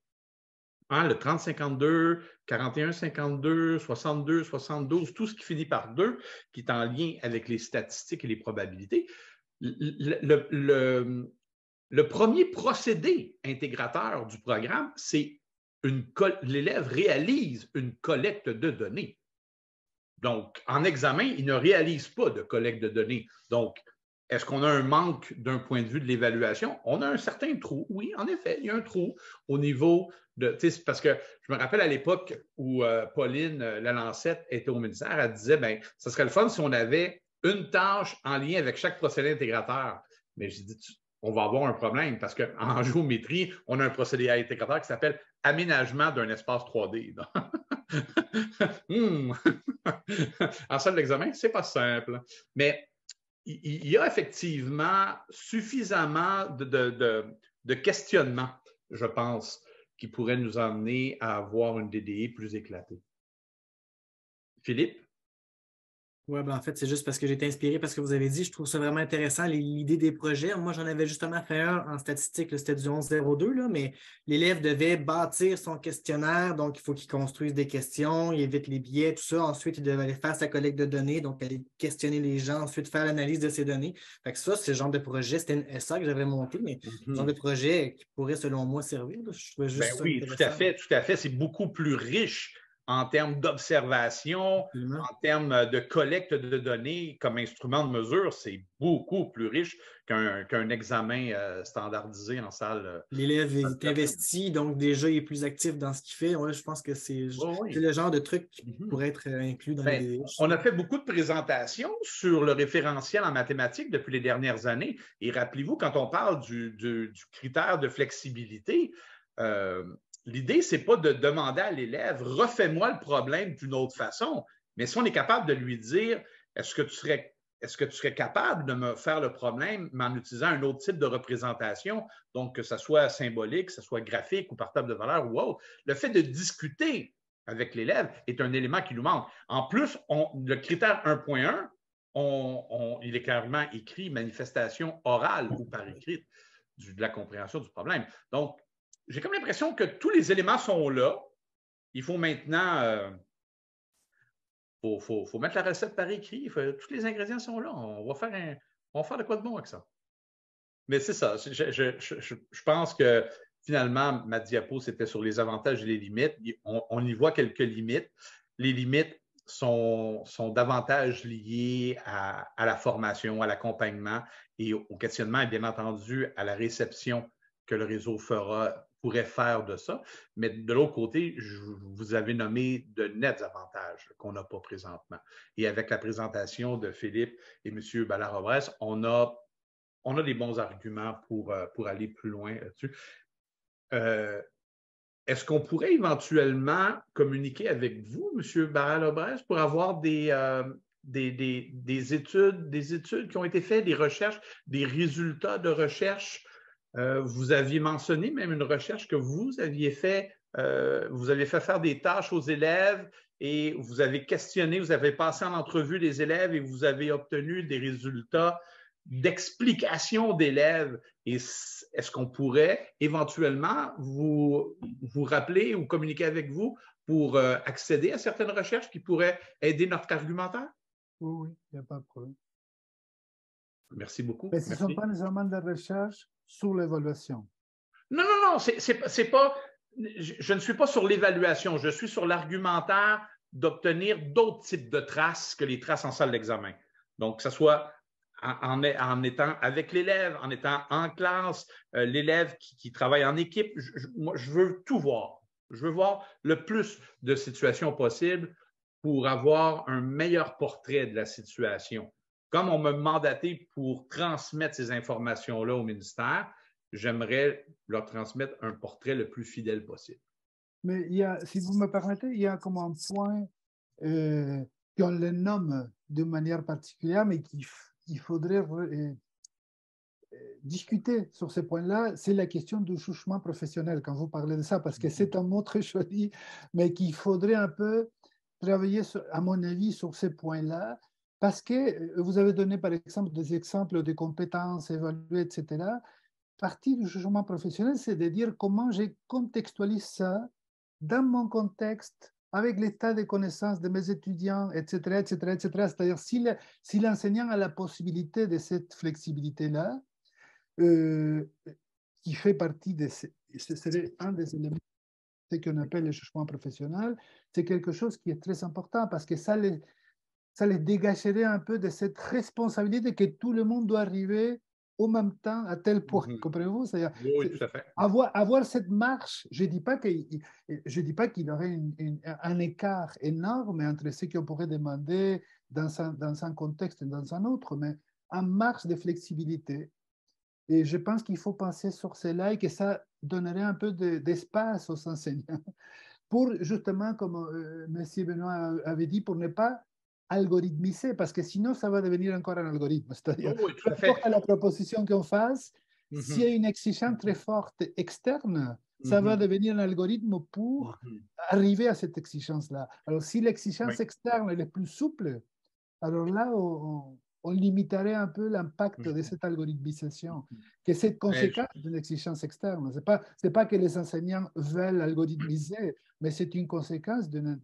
Hein, le 30-52, 41-52, 62, 72, tout ce qui finit par deux, qui est en lien avec les statistiques et les probabilités. Le, le premier procédé intégrateur du programme, c'est une l'élève réalise une collecte de données. Donc, en examen, il ne réalise pas de collecte de données. Donc, est-ce qu'on a un manque d'un point de vue de l'évaluation? On a un certain trou. Oui, en effet, il y a un trou au niveau de. Parce que je me rappelle à l'époque où euh, Pauline euh, Lalancette était au ministère, elle disait ben, ça serait le fun si on avait une tâche en lien avec chaque procédé intégrateur. Mais j'ai dit on va avoir un problème parce qu'en géométrie, on a un procédé intégrateur qui s'appelle aménagement d'un espace 3D. à hmm. en salle d'examen, c'est pas simple. Mais il y a effectivement suffisamment de, questionnements, je pense, qui pourraient nous amener à avoir une DDI plus éclatée. Philippe? Oui, ben en fait, c'est juste parce que j'étais été inspiré parce que vous avez dit, je trouve ça vraiment intéressant, l'idée des projets. Moi, j'en avais justement fait un en statistique, c'était du 11.02, là, mais l'élève devait bâtir son questionnaire, donc il faut qu'il construise des questions, il évite les biais, tout ça. Ensuite, il devait aller faire sa collecte de données, donc aller questionner les gens, ensuite faire l'analyse de ces données. Fait que ça, c'est genre de projet, c'était une SA que j'avais monté, mais ce genre mm-hmm. de projet qui pourrait, selon moi, servir. Je trouvais ben juste oui, tout à fait, tout à fait. C'est beaucoup plus riche en termes d'observation, en termes euh, de collecte de données comme instrument de mesure, c'est beaucoup plus riche qu'un examen euh, standardisé en salle. Euh, L'élève est investi, donc déjà il est plus actif dans ce qu'il fait. je pense que c'est le genre de truc qui mm-hmm. pourrait être inclus dans ben, les... On a fait beaucoup de présentations sur le référentiel en mathématiques depuis les dernières années. Et rappelez-vous, quand on parle du, critère de flexibilité, l'idée, ce n'est pas de demander à l'élève refais-moi le problème d'une autre façon, mais si on est capable de lui dire est-ce que tu serais est-ce que tu serais capable de me faire le problème, en utilisant un autre type de représentation, donc que ce soit symbolique, que ce soit graphique ou par table de valeur ou autre, le fait de discuter avec l'élève est un élément qui nous manque. En plus, on, le critère 1.1, il est clairement écrit manifestation orale ou par écrit de la compréhension du problème. Donc, j'ai comme l'impression que tous les éléments sont là. Il faut maintenant. Euh, faut, mettre la recette par écrit. tous les ingrédients sont là. On va faire de quoi de bon avec ça. Mais c'est ça. Je, pense que finalement, ma diapo, c'était sur les avantages et les limites. On, y voit quelques limites. Les limites sont, davantage liées à, à la formation, à l'accompagnement et au questionnement et bien entendu à la réception que le réseau fera pourrait faire de ça. Mais de l'autre côté, vous avez nommé de nets avantages qu'on n'a pas présentement. Et avec la présentation de Philippe et M. ballard aubresse on a, on a des bons arguments pour, euh, pour aller plus loin là-dessus. Euh, est-ce qu'on pourrait éventuellement communiquer avec vous, M. Ballard-Aubresse, pour avoir euh, des, des, des, études, des études qui ont été faites, des recherches, des résultats de recherche euh, vous aviez mentionné même une recherche que vous aviez fait, euh, vous avez fait faire des tâches aux élèves et vous avez questionné, vous avez passé en entrevue les élèves et vous avez obtenu des résultats d'explication d'élèves. Est-ce qu'on pourrait éventuellement vous, vous rappeler ou communiquer avec vous pour euh, accéder à certaines recherches qui pourraient aider notre argumentaire? Oui, oui, il n'y a pas de problème. Merci beaucoup. Mais ce ne sont pas nécessairement de recherche sur l'évaluation. Non, non, non, c'est pas. Je, ne suis pas sur l'évaluation, je suis sur l'argumentaire d'obtenir d'autres types de traces que les traces en salle d'examen. Donc, que ce soit en, étant avec l'élève, en étant en classe, euh, l'élève qui, travaille en équipe. moi, je veux tout voir. Je veux voir le plus de situations possibles pour avoir un meilleur portrait de la situation. Comme on m'a mandaté pour transmettre ces informations-là au ministère, j'aimerais leur transmettre un portrait le plus fidèle possible. Mais il y a, si vous me permettez, il y a comme un point euh, qu'on le nomme de manière particulière, mais qu'il faudrait euh, euh, discuter sur ces points là c'est la question du chouchement professionnel quand vous parlez de ça, parce que c'est un mot très joli, mais qu'il faudrait un peu travailler, à mon avis, sur ces points-là, parce que euh, vous avez donné par exemple des exemples de compétences évaluées, etc. Partie du jugement professionnel, c'est de dire comment je contextualise ça dans mon contexte, avec l'état de connaissances de mes étudiants, etc., etc., etc. C'est-à-dire si l'enseignant a la possibilité de cette flexibilité-là, euh, qui fait partie de ce, un des éléments qu'on appelle le jugement professionnel, c'est quelque chose qui est très important parce que ça, les, ça les dégagerait un peu de cette responsabilité que tout le monde doit arriver au même temps à tel point. Mm-hmm. Comprenez-vous oui, avoir, avoir, cette marche, je ne dis pas qu'il y aurait un écart énorme entre ce qu'on pourrait demander dans un, dans un contexte et dans un autre, mais un marche de flexibilité. Et je pense qu'il faut penser sur cela et que ça donnerait un peu d'espace aux enseignants pour justement, comme euh, M. Benoît avait dit, pour ne pas algorithmiser, parce que sinon, ça va devenir encore un algorithme. C'est-à-dire, à, oh, la proposition qu'on fasse, mm-hmm. s'il y a une exigence très forte externe, ça va mm-hmm. devenir un algorithme pour mm-hmm. arriver à cette exigence-là. Alors, si l'exigence externe est plus souple, alors là, on, limiterait un peu l'impact de cette algorithmisation, que cette conséquence d'une exigence externe. Ce n'est pas, pas que les enseignants veulent algorithmiser, mais c'est une conséquence d'une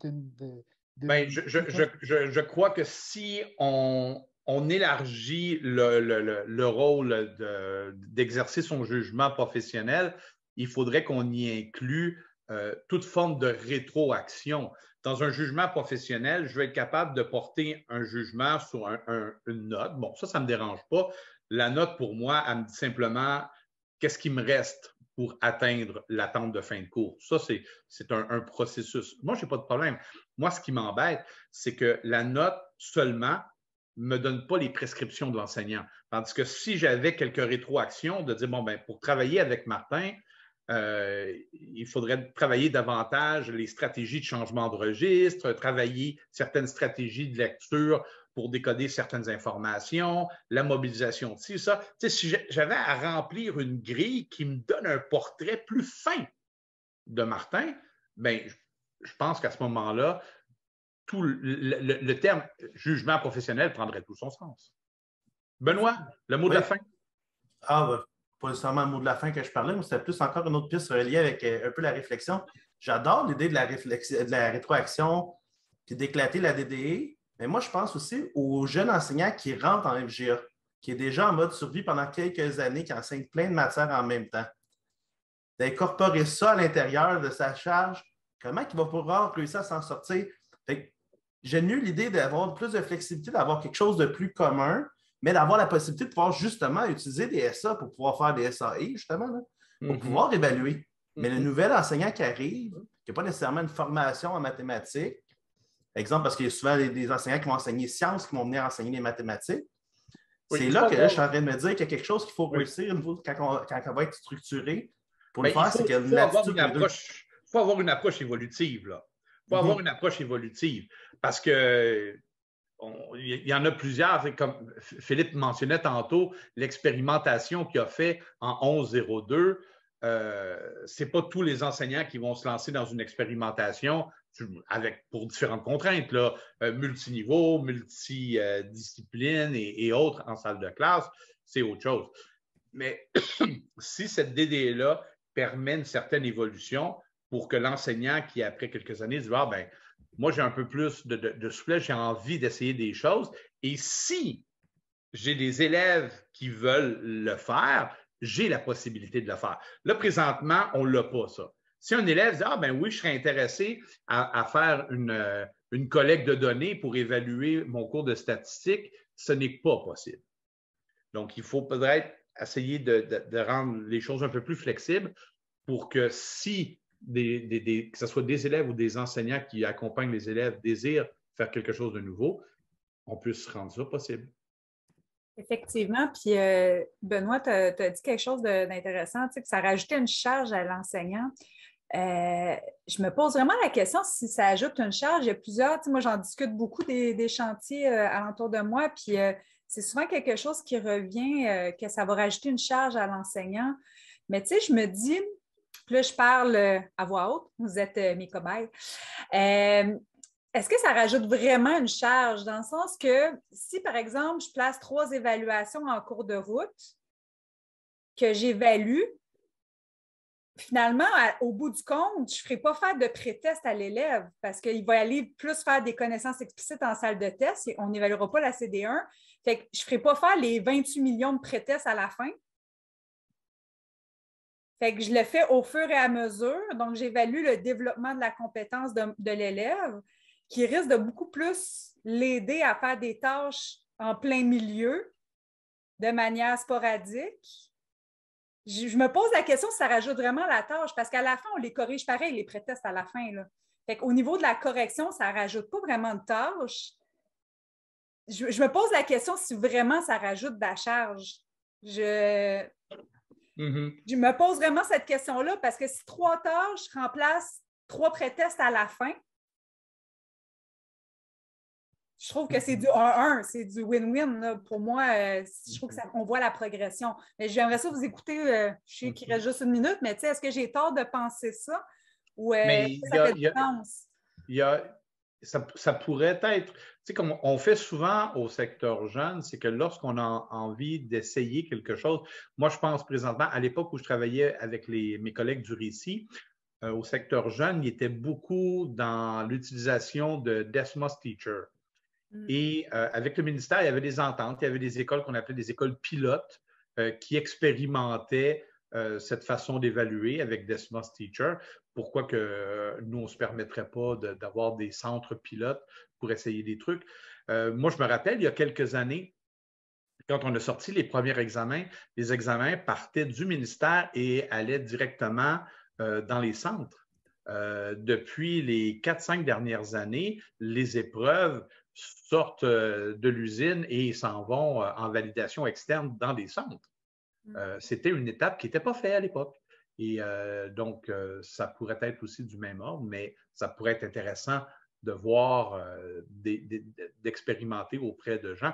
ben, je, crois que si on, élargit le, rôle d'exercer son jugement professionnel, il faudrait qu'on y inclue euh, toute forme de rétroaction. Dans un jugement professionnel, je vais être capable de porter un jugement sur une note. Bon, ça, ça ne me dérange pas. La note, pour moi, elle me dit simplement qu'est-ce qui me reste pour atteindre l'attente de fin de cours. Ça, c'est un, processus. Moi, je n'ai pas de problème. Moi, ce qui m'embête, c'est que la note seulement ne me donne pas les prescriptions de l'enseignant. Tandis que si j'avais quelques rétroactions de dire, bon, ben, pour travailler avec Martin, euh, il faudrait travailler davantage les stratégies de changement de registre, travailler certaines stratégies de lecture pour décoder certaines informations, la mobilisation de ci, ça. si j'avais à remplir une grille qui me donne un portrait plus fin de Martin, ben, je pense qu'à ce moment-là, tout le, terme jugement professionnel prendrait tout son sens. Benoît, le mot de la fin. Ah, ben, pas nécessairement le mot de la fin que je parlais, mais c'était plus encore une autre piste reliée avec euh, un peu la réflexion. J'adore l'idée de la, réflexion, de la rétroaction, qui d'éclater la DDE mais moi, je pense aussi aux jeunes enseignants qui rentrent en FGA, qui est déjà en mode survie pendant quelques années, qui enseignent plein de matières en même temps. D'incorporer ça à l'intérieur de sa charge, comment il va pouvoir réussir à s'en sortir? J'ai eu l'idée d'avoir plus de flexibilité, d'avoir quelque chose de plus commun, mais d'avoir la possibilité de pouvoir justement utiliser des SA pour pouvoir faire des SAE, justement, pour mhm. pouvoir évaluer. Mais le mhm. nouvel enseignant qui arrive, qui n'a pas nécessairement une formation en mathématiques, Exemple, parce qu'il y a souvent des, enseignants qui vont enseigner sciences, qui vont venir enseigner les mathématiques. c'est là que je suis en train de me dire qu'il y a quelque chose qu'il faut réussir quand, on, va être structuré pour le ben, faire, c'est qu'il faut avoir une approche, évolutive. Il faut mhm. avoir une approche évolutive. Parce que il y en a plusieurs. Comme Philippe mentionnait tantôt, l'expérimentation qu'il a fait en 11.02, euh, ce n'est pas tous les enseignants qui vont se lancer dans une expérimentation avec, pour différentes contraintes, là, euh, multiniveau, multidiscipline et, autres en salle de classe, c'est autre chose. Mais si cette DD là permet une certaine évolution pour que l'enseignant qui, après quelques années, dit « Ah, ben, moi, j'ai un peu plus de, de souplesse, j'ai envie d'essayer des choses. Et si j'ai des élèves qui veulent le faire, j'ai la possibilité de le faire. Là, présentement, on ne l'a pas, ça. Si un élève dit Ah, ben oui, je serais intéressé à, faire euh, une, collecte de données pour évaluer mon cours de statistique, ce n'est pas possible. Donc, il faut peut-être essayer de, rendre les choses un peu plus flexibles pour que si des, que ce soit des élèves ou des enseignants qui accompagnent les élèves désirent faire quelque chose de nouveau, on puisse rendre ça possible. Effectivement. Puis, euh, Benoît, tu as, dit quelque chose d'intéressant, tu sais, que ça rajoutait une charge à l'enseignant. Euh, je me pose vraiment la question si ça ajoute une charge. Il y a plusieurs, moi j'en discute beaucoup des, chantiers euh, alentour de moi, puis euh, c'est souvent quelque chose qui revient que ça va rajouter une charge à l'enseignant. Mais tu sais, je me dis, là je parle à voix haute, vous êtes mes cobayes. est-ce que ça rajoute vraiment une charge dans le sens que si, par exemple, je place trois évaluations en cours de route, que j'évalue, finalement, au bout du compte, je ne ferai pas faire de pré-test à l'élève parce qu'il va aller plus faire des connaissances explicites en salle de test et on n'évaluera pas la CD1. je ne ferai pas faire les 28 millions de pré-tests à la fin. je le fais au fur et à mesure. Donc, j'évalue le développement de la compétence de l'élève qui risque de beaucoup plus l'aider à faire des tâches en plein milieu de manière sporadique je, me pose la question si ça rajoute vraiment la tâche, parce qu'à la fin, on les corrige pareil, les prétestes à la fin. Au niveau de la correction, ça ne rajoute pas vraiment de tâche. Je, me pose la question si vraiment ça rajoute de la charge. Je, mm-hmm. je me pose vraiment cette question-là parce que si trois tâches remplacent trois prétestes à la fin, je trouve que c'est mm-hmm. du 1-1, c'est du win-win. Pour moi, euh, je trouve qu'on voit la progression. Mais j'aimerais ça vous écouter. Euh, je sais qu'il mm-hmm. reste juste une minute, mais est-ce que j'ai tort de penser ça? Ou euh, ça fait Il y ça, pourrait être. Tu sais, comme on fait souvent au secteur jeune, c'est que lorsqu'on a envie d'essayer quelque chose, moi, je pense présentement, à l'époque où je travaillais avec mes collègues du Récit, euh, au secteur jeune, il était beaucoup dans l'utilisation de Desmos Teacher. Mm. Et euh, avec le ministère, il y avait des ententes, il y avait des écoles qu'on appelait des écoles pilotes euh, qui expérimentaient euh, cette façon d'évaluer avec Desmos Teacher. Pourquoi que nous, on ne se permettrait pas d'avoir des centres pilotes pour essayer des trucs? moi, je me rappelle, il y a quelques années, quand on a sorti les premiers examens, les examens partaient du ministère et allaient directement dans les centres. depuis les quatre, cinq dernières années, les épreuves sortent euh, de l'usine et s'en vont euh, en validation externe dans des centres. Mm. Euh, c'était une étape qui n'était pas faite à l'époque. Et donc, ça pourrait être aussi du même ordre, mais ça pourrait être intéressant de voir, d'expérimenter auprès de gens.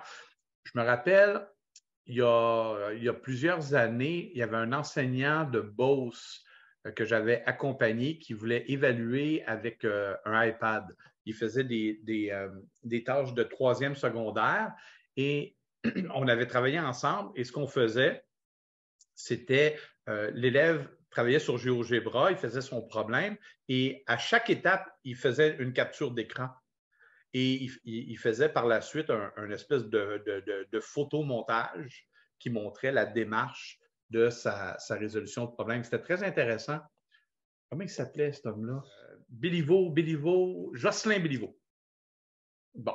Je me rappelle, il y, a, il y, a, plusieurs années, il y avait un enseignant de Beauce que j'avais accompagné qui voulait évaluer avec un iPad il faisait euh, des, tâches de troisième secondaire et on avait travaillé ensemble et ce qu'on faisait, c'était euh, l'élève travaillait sur GeoGebra, il faisait son problème et à chaque étape, il faisait une capture d'écran. Et il, faisait par la suite un, espèce de, photomontage qui montrait la démarche de sa, sa résolution de problème. C'était très intéressant Comment il s'appelait cet homme-là? Euh, Béliveau, Jocelyn Béliveau. Bon.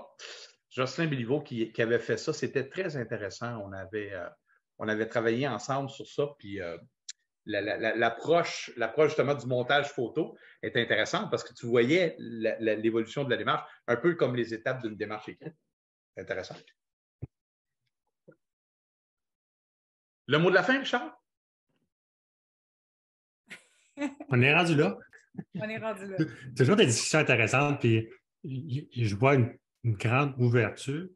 Jocelyn Béliveau qui, qui avait fait ça, c'était très intéressant. On avait, euh, on avait travaillé ensemble sur ça, puis euh, l'approche, l'approche justement du montage photo est intéressante parce que tu voyais l'évolution de la démarche, un peu comme les étapes d'une démarche écrite. Intéressant. Le mot de la fin, Charles? On est rendu là. On est rendu là. C'est toujours des discussions intéressantes, puis je vois une, grande ouverture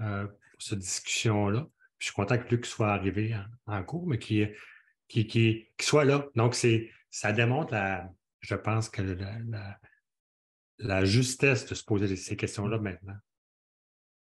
euh, pour cette discussion-là. Je suis content que Luc soit arrivé en, cours, mais qu'il qui, qui, qui, soit là. Donc, c'est, ça démontre, je pense, que la, justesse de se poser ces questions-là maintenant.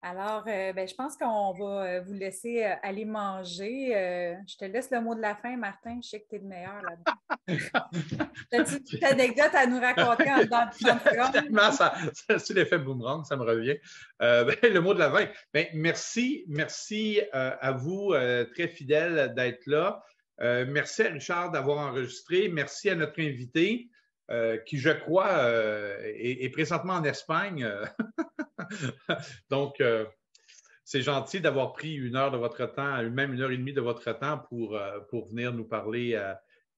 Alors, euh, ben, je pense qu'on va euh, vous laisser euh, aller manger. je te laisse le mot de la fin, Martin. Je sais que tu es le meilleur là-dedans. as une petite anecdote à nous raconter en dedans de C'est l'effet boomerang, ça me revient. Ben, le mot de la fin. Ben, merci, merci à vous, très fidèles, d'être là. merci à Richard d'avoir enregistré. Merci à notre invité. Euh, qui, je crois, euh, est, présentement en Espagne. Donc, euh, c'est gentil d'avoir pris une heure de votre temps, même une heure et demie de votre temps pour, venir nous parler,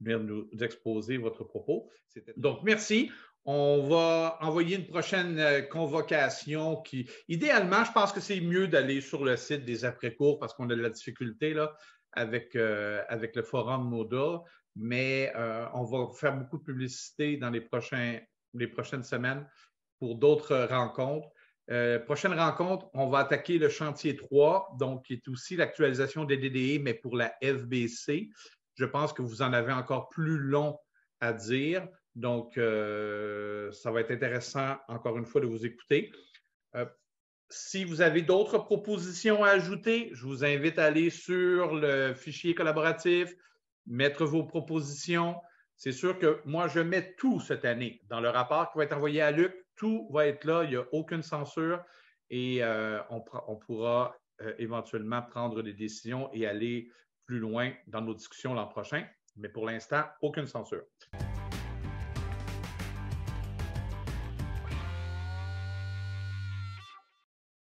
venir nous exposer votre propos. Donc, merci. On va envoyer une prochaine convocation qui, idéalement, je pense que c'est mieux d'aller sur le site des après-cours parce qu'on a de la difficulté là, avec, avec le forum Modo mais euh, on va faire beaucoup de publicité dans les, prochaines semaines pour d'autres rencontres. Euh, prochaine rencontre, on va attaquer le chantier 3, donc qui est aussi l'actualisation des DDE, mais pour la FBC. Je pense que vous en avez encore plus long à dire, donc euh, ça va être intéressant, encore une fois, de vous écouter. si vous avez d'autres propositions à ajouter, je vous invite à aller sur le fichier collaboratif, mettre vos propositions. C'est sûr que moi, je mets tout cette année dans le rapport qui va être envoyé à Luc. Tout va être là, il n'y a aucune censure et euh, on, pourra euh, éventuellement prendre des décisions et aller plus loin dans nos discussions l'an prochain. Mais pour l'instant, aucune censure.